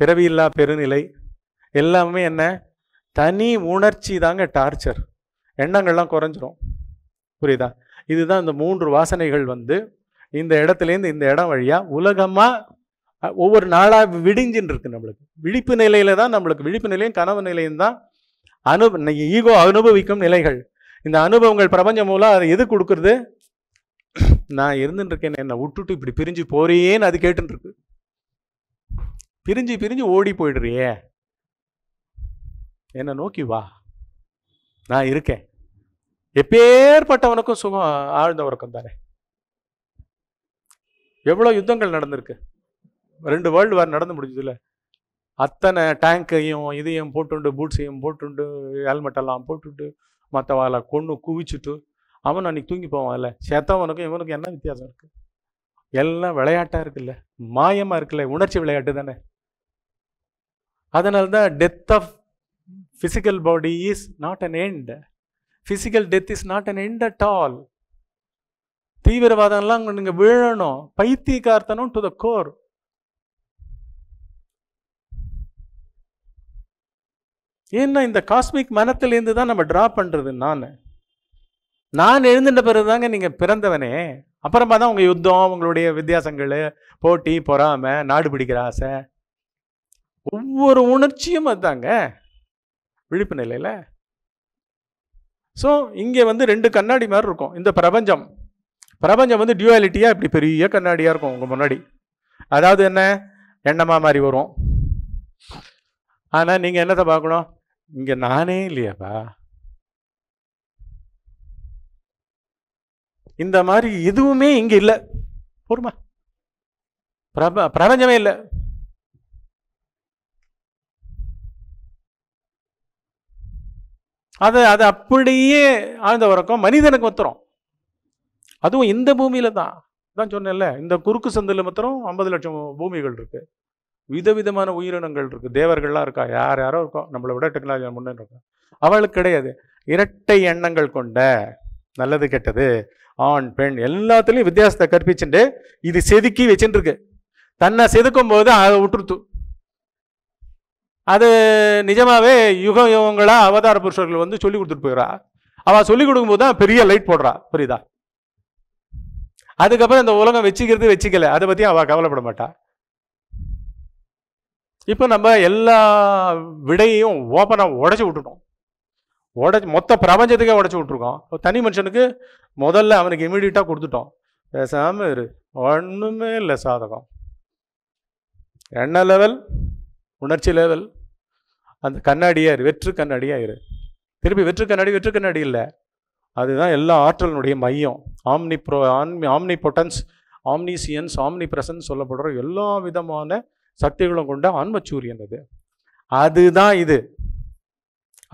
பிறவியில்லா பெருநிலை எல்லாமே என்ன தனி உணர்ச்சி தாங்க டார்ச்சர் எண்ணங்கள்லாம் குறைஞ்சிரும் புரியுதா இதுதான் இந்த மூன்று வாசனைகள் வந்து இந்த இடத்துலேருந்து இந்த இடம் வழியாக உலகமாக ஒவ்வொரு நாளாக விடிஞ்சின்னு இருக்குது நம்மளுக்கு விழிப்பு நிலையில தான் நம்மளுக்கு விழிப்பு நிலையும் கனவு நிலையும் தான் அனு ஈகோ அனுபவிக்கும் நிலைகள் இந்த அனுபவங்கள் பிரபஞ்சம் மூலம் அதை எது கொடுக்குறது நான் இருக்கேன் என்னை விட்டுட்டு இப்படி பிரிஞ்சு போறியேன்னு அது கேட்டுருக்கு பிரிஞ்சு பிரிஞ்சு ஓடி போயிடுறியே என்னை நோக்கி வா நான் இருக்கேன் எப்பேற்பட்டவனுக்கும் சுகம் ஆழ்ந்த உறக்கம் தானே எவ்வளோ யுத்தங்கள் நடந்திருக்கு ரெண்டு வேர்ல்டு வேறு நடந்து முடிஞ்சதில்ல அத்தனை டேங்கையும் இதையும் போட்டுண்டு பூட்ஸையும் போட்டுண்டு ஹெல்மெட்டெல்லாம் போட்டுட்டு மற்றவாளை கொன்று குவிச்சுட்டு அவன் அன்றைக்கி தூங்கி போவான்ல சேத்தவனுக்கும் இவனுக்கும் என்ன வித்தியாசம் இருக்குது எல்லாம் விளையாட்டாக இருக்குல்ல மாயமாக இருக்குல்ல உணர்ச்சி விளையாட்டு தானே அதனால தான் death of physical body is not an end physical death is not an end at all தீவிரவாதம்லாம் நீங்கள் விழணும் பைத்தியகார்த்தனும் டு த கோர் ஏன்னா இந்த காஸ்மிக் மனத்திலேருந்து தான் நம்ம ட்ரா பண்ணுறது நான் நான் எழுந்துட்ட பிறகு தாங்க நீங்கள் பிறந்தவனே அப்புறமா தான் உங்கள் யுத்தம் உங்களுடைய வித்தியாசங்கள் போட்டி பொறாமை நாடு பிடிக்கிற ஆசை ஒவ்வொரு உணர்ச்சியும் அதுதாங்க விழிப்பு நிலையில் ஸோ இங்கே வந்து ரெண்டு கண்ணாடி மாதிரி இருக்கும் இந்த பிரபஞ்சம் பிரபஞ்சம் வந்து டியூவாலிட்டியாக இப்படி பெரிய கண்ணாடியாக இருக்கும் உங்கள் முன்னாடி அதாவது என்ன எண்ணமாக மாதிரி வரும் ஆனால் நீங்கள் என்னத்தை பார்க்கணும் இங்கே நானே இல்லையாப்பா இந்த மாதிரி எதுவுமே இங்கே இல்லை பொறுமா பிரப பிரபஞ்சமே இல்லை அது அது அப்படியே ஆழ்ந்த உறக்கம் மனிதனுக்கு ஒத்துறோம் அதுவும் இந்த பூமியில் தான் தான் சொன்னேன்ல இந்த குறுக்கு சந்தையில் மாத்திரம் ஐம்பது லட்சம் பூமிகள் இருக்குது விதவிதமான உயிரினங்கள் இருக்குது தேவர்கள்லாம் இருக்கா யார் யாரோ இருக்கோம் நம்மளை விட டெக்னாலஜி முன்னேற்றம் அவளுக்கு கிடையாது இரட்டை எண்ணங்கள் கொண்ட நல்லது கெட்டது ஆண் பெண் எல்லாத்துலேயும் வித்தியாசத்தை கற்பிச்சுட்டு இது செதுக்கி வச்சுட்டுருக்கு தன்னை செதுக்கும் போது அதை விட்டுருத்து அது நிஜமாவே யுக யுகங்களாக அவதார புருஷர்கள் வந்து சொல்லி கொடுத்துட்டு போயிடறா அவள் சொல்லி கொடுக்கும்போது தான் பெரிய லைட் போடுறா புரியுதா அதுக்கப்புறம் இந்த உலகம் வச்சுக்கிறது வச்சுக்கல அதை பற்றி அவள் கவலைப்பட மாட்டா இப்போ நம்ம எல்லா விடையையும் ஓப்பனாக உடச்சி விட்டுட்டோம் உடச்சி மொத்த பிரபஞ்சத்துக்கே உடச்சி விட்ருக்கோம் தனி மனுஷனுக்கு முதல்ல அவனுக்கு இமீடியட்டாக கொடுத்துட்டோம் பேசாமல் இரு ஒன்றுமே இல்லை சாதகம் எண்ண லெவல் உணர்ச்சி லெவல் அந்த கண்ணாடியாக இரு வெற்று கண்ணாடியாக இரு திருப்பி வெற்று கண்ணாடி வெற்று கண்ணாடி இல்லை அதுதான் எல்லா ஆற்றலினுடைய மையம் ஆம்னி ப்ரோ ஆன்மி omnipotence omniscience omnipresence சொல்லப்படுற எல்லா விதமான சக்திகளும் கொண்ட ஆன்மச்சூரியன் அது அதுதான் இது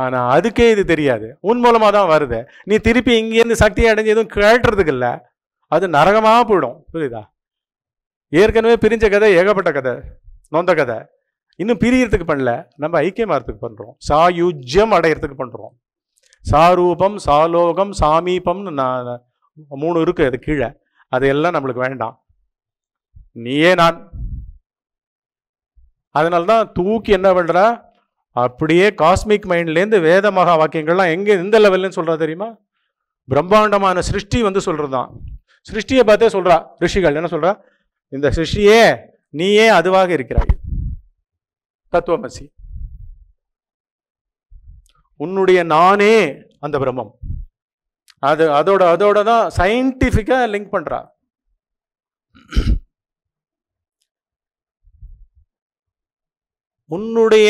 ஆனால் அதுக்கே இது தெரியாது உன் மூலமாக தான் வருது நீ திருப்பி இங்கேருந்து சக்தி அடைஞ்சு எதுவும் கேட்டுறதுக்கு இல்லை அது நரகமாக போயிடும் புரியுதா ஏற்கனவே பிரிஞ்ச கதை ஏகப்பட்ட கதை நொந்த கதை இன்னும் பிரியறதுக்கு பண்ணல நம்ம ஐக்கியமாகறதுக்கு பண்ணுறோம் சாயுஜ்யம் அடையிறதுக்கு பண்ணுறோம் சாரூபம் சாலோகம் சாமீபம்னு நான் மூணு இருக்குது அது கீழே அதையெல்லாம் நம்மளுக்கு வேண்டாம் நீயே நான் அதனால்தான் தூக்கி என்ன பண்ணுற அப்படியே காஸ்மிக் மைண்ட்லேருந்து வேத மகா வாக்கியங்கள்லாம் எங்கே எந்த லெவல்லன்னு சொல்கிறா தெரியுமா பிரம்மாண்டமான சிருஷ்டி வந்து சொல்கிறது தான் சிருஷ்டியை பார்த்தே சொல்கிறா ரிஷிகள் என்ன சொல்கிறா இந்த சிருஷ்டியே நீயே அதுவாக இருக்கிறாய் தத்துவமசி உன்னுடைய நானே அந்த பிரம்மம் அது அதோட அதோட தான் சயின்டிஃபிக்காக லிங்க் பண்ணுறா உன்னுடைய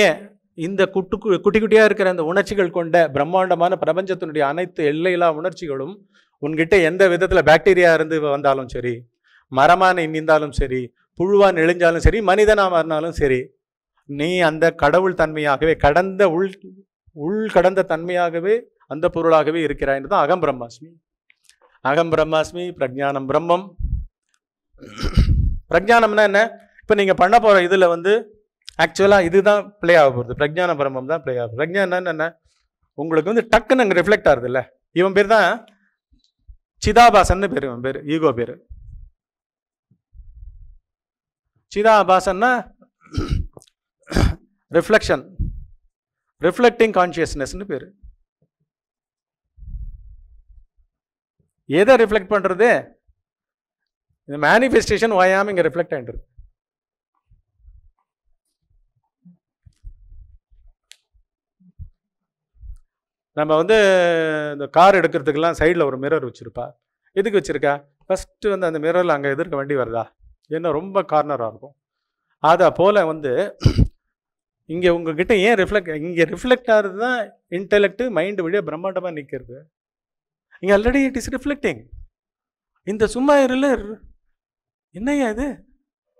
இந்த குட்டு குட்டி குட்டியாக இருக்கிற அந்த உணர்ச்சிகள் கொண்ட பிரம்மாண்டமான பிரபஞ்சத்தினுடைய அனைத்து எல்லையிலா உணர்ச்சிகளும் உன்கிட்ட எந்த விதத்தில் பாக்டீரியா இருந்து வந்தாலும் சரி மரமான நின்றாலும் சரி புழுவான் நெளிஞ்சாலும் சரி மனிதனாக மாறினாலும் சரி நீ அந்த கடவுள் தன்மையாகவே கடந்த உள் உள் கடந்த தன்மையாகவே அந்த பொருளாகவே இருக்கிறாய் தான் அகம் பிரம்மாஸ்மி அகம் பிரம்மாஸ்மி பிரஜானம் பிரம்மம் பிரஜானம்னா என்ன இப்போ நீங்கள் பண்ண போகிற இதில் வந்து ஆக்சுவலாக இதுதான் ப்ளே ஆக போகிறது பிரஜான பிரம்மம் தான் ப்ளே ஆகும் பிரஜானம் என்ன உங்களுக்கு வந்து டக்குன்னு அங்கே ரிஃப்ளெக்ட் ஆகுதுல்ல இவன் பேர் தான் சிதாபாசன்னு பேர் இவன் பேர் ஈகோ பேர் சிதாபாசன்னா ரிஃப்ளெக்ஷன் ரிஃப்ளெக்டிங் கான்ஷியஸ்னஸ்னு பேர் எதை ரிஃப்ளெக்ட் பண்ணுறது இந்த மேனிஃபெஸ்டேஷன் ஓயாமல் இங்கே ரிஃப்ளெக்ட் ஆகிட்டு நம்ம வந்து இந்த கார் எடுக்கிறதுக்கெல்லாம் சைடில் ஒரு மிரர் வச்சுருப்பா எதுக்கு வச்சுருக்கா ஃபஸ்ட்டு வந்து அந்த மிரரில் அங்கே எதிர்க்க வண்டி வருதா ஏன்னா ரொம்ப கார்னராக இருக்கும் அதை போல் வந்து இங்கே உங்ககிட்ட ஏன் ரிஃப்ளெக்ட் இங்கே ரிஃப்ளெக்ட் ஆகிறது தான் இன்டெலெக்ட் மைண்டு வழியாக பிரம்மாண்டமாக நிற்கிறது இங்கே ஆல்ரெடி இட் இஸ் ரிஃப்ளெக்டிங் இந்த சும்மா இருல என்னையா இது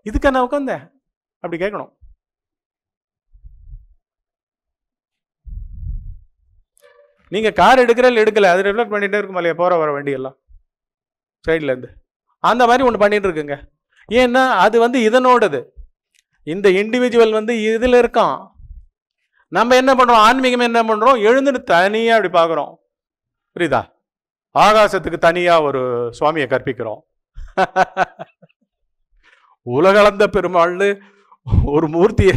இதுக்கா நான் உட்காந்தேன் அப்படி கேட்கணும் நீங்கள் கார் எடுக்கிறல் எடுக்கல அது ரிஃப்ளெக்ட் பண்ணிகிட்டே இருக்கும் இல்லையா போகிற வர வண்டியெல்லாம் சைட்லேருந்து அந்த மாதிரி ஒன்று பண்ணிகிட்டு இருக்குங்க ஏன்னா அது வந்து இதனோடது இந்த இண்டிவிஜுவல் வந்து இதில் இருக்கான் நம்ம என்ன பண்ணுறோம் ஆன்மீகம் என்ன பண்ணுறோம் எழுந்துட்டு தனியாக அப்படி பார்க்குறோம் புரியுதா ஆகாசத்துக்கு தனியாக ஒரு சுவாமியை கற்பிக்கிறோம் <laughs> உலகளந்த பெருமாள்னு ஒரு மூர்த்தியை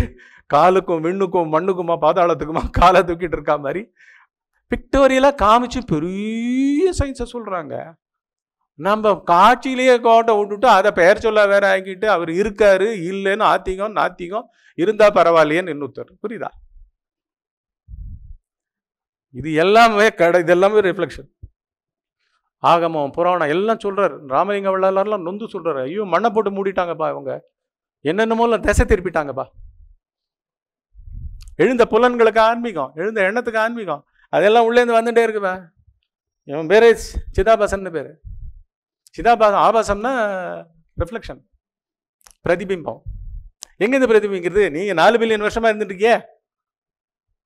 காலுக்கும் விண்ணுக்கும் மண்ணுக்குமா பாதாளத்துக்குமா காலை தூக்கிட்டு இருக்கா மாதிரி பிக்டோரியலாக காமிச்சு பெரிய சயின்ஸை சொல்கிறாங்க நம்ம காட்சியிலேயே கோட்டை விட்டுட்டு அதை பெயர் சொல்ல வேற ஆக்கிட்டு அவர் இருக்காரு இல்லைன்னு ஆத்திகம் நாத்திகம் இருந்தா பரவாயில்லையேன்னு இன்னொருத்தர் புரியுதா இது எல்லாமே கடை இது எல்லாமே ரிஃப்ளெக்ஷன் ஆகமம் புராணம் எல்லாம் சொல்கிறார் ராமலிங்க வள்ளலாரெலாம் நொந்து சொல்கிறார் ஐயோ மண்ணை போட்டு மூடிட்டாங்கப்பா அவங்க இல்லை திசை திருப்பிட்டாங்கப்பா எழுந்த புலன்களுக்கு ஆன்மீகம் எழுந்த எண்ணத்துக்கு ஆன்மீகம் அதெல்லாம் உள்ளேருந்து வந்துட்டே இருக்குப்பா இவன் பேரே சிதாபாசன் பேர் சிதாபாசம் ஆபாசம்னா ரிஃப்ளெக்ஷன் பிரதிபிம்பம் எங்கேருந்து பிரதிபிம்பிக்கிறது நீங்கள் நாலு மில்லியன் வருஷமாக இருந்துட்டுருக்கியே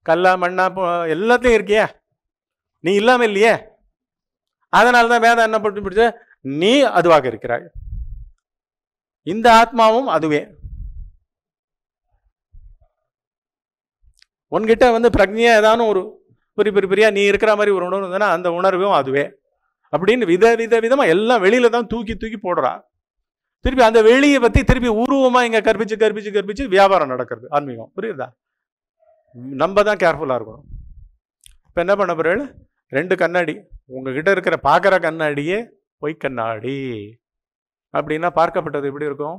கல்லா மண்ணா எல்லாத்தையும் இருக்கியே நீ இல்லாமல் இல்லையே அதனால தான் வேதம் என்ன பண்ணி பிடிச்ச நீ அதுவாக இருக்கிறாய் இந்த ஆத்மாவும் அதுவே உன்கிட்ட வந்து பிரக்னியா ஏதானும் ஒரு பெரிய பெரிய பெரிய நீ இருக்கிற மாதிரி ஒரு உணர்வு இருந்ததுன்னா அந்த உணர்வும் அதுவே அப்படின்னு வித வித விதமாக எல்லாம் வெளியில தான் தூக்கி தூக்கி போடுறா திருப்பி அந்த வெளியை பற்றி திருப்பி உருவமாக இங்கே கற்பிச்சு கற்பிச்சு கற்பிச்சு வியாபாரம் நடக்கிறது ஆன்மீகம் புரியுதா நம்ம தான் கேர்ஃபுல்லாக இருக்கணும் இப்போ என்ன பண்ண பிறகு ரெண்டு கண்ணாடி உங்ககிட்ட இருக்கிற பார்க்குற கண்ணாடியே பொய் கண்ணாடி அப்படின்னா பார்க்கப்பட்டது எப்படி இருக்கும்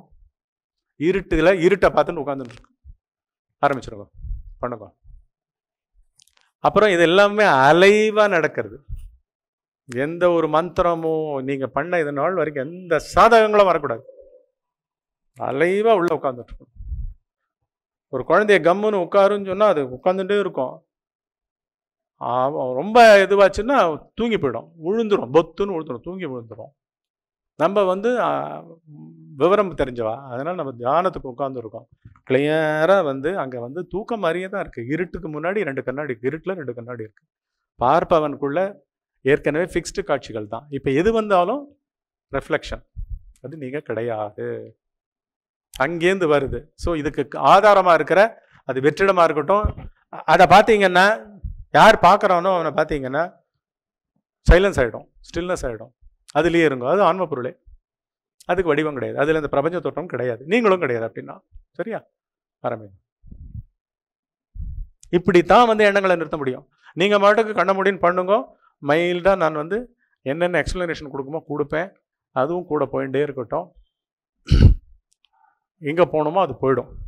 இருட்டுல இருட்டை பார்த்துன்னு உட்காந்துட்டு ஆரம்பிச்சிருக்கோம் பண்ணுங்க அப்புறம் இது எல்லாமே அலைவாக நடக்கிறது எந்த ஒரு மந்திரமும் நீங்கள் பண்ண இது நாள் வரைக்கும் எந்த சாதகங்களும் வரக்கூடாது அலைவாக உள்ளே உட்காந்துட்ருக்கணும் ஒரு குழந்தைய கம்முன்னு உட்காருன்னு சொன்னால் அது உட்காந்துட்டே இருக்கும் ரொம்ப இதுவாச்சுன்னா தூங்கி போயிடும் உழுந்துடும் பொத்துன்னு உழுந்துடும் தூங்கி விழுந்துடும் நம்ம வந்து விவரம் தெரிஞ்சவா அதனால் நம்ம தியானத்துக்கு உட்காந்துருக்கோம் கிளியராக வந்து அங்கே வந்து தூக்கம் மாதிரியே தான் இருக்குது இருட்டுக்கு முன்னாடி ரெண்டு கண்ணாடி இருட்டில் ரெண்டு கண்ணாடி இருக்குது பார்ப்பவனுக்குள்ளே ஏற்கனவே ஃபிக்ஸ்டு காட்சிகள் தான் இப்போ எது வந்தாலும் ரெஃப்ளெக்ஷன் அது நீங்கள் கிடையாது அங்கேருந்து வருது ஸோ இதுக்கு ஆதாரமாக இருக்கிற அது வெற்றிடமாக இருக்கட்டும் அதை பார்த்தீங்கன்னா யார் பார்க்குறானோ அவனை பார்த்தீங்கன்னா சைலன்ஸ் ஆகிடும் ஸ்டில்னஸ் ஆகிடும் அதுலேயே இருங்கோ அது ஆன்ம பொருளே அதுக்கு வடிவம் கிடையாது அதில் இந்த பிரபஞ்ச தோற்றம் கிடையாது நீங்களும் கிடையாது அப்படின்னா சரியா வரமே இப்படி தான் வந்து எண்ணங்களை நிறுத்த முடியும் நீங்கள் மாட்டுக்கு கண்ண முடின்னு பண்ணுங்க மைல்டாக நான் வந்து என்னென்ன எக்ஸ்ப்ளனேஷன் கொடுக்குமோ கொடுப்பேன் அதுவும் கூட போயிட்டே இருக்கட்டும் எங்கே போகணுமோ அது போயிடும்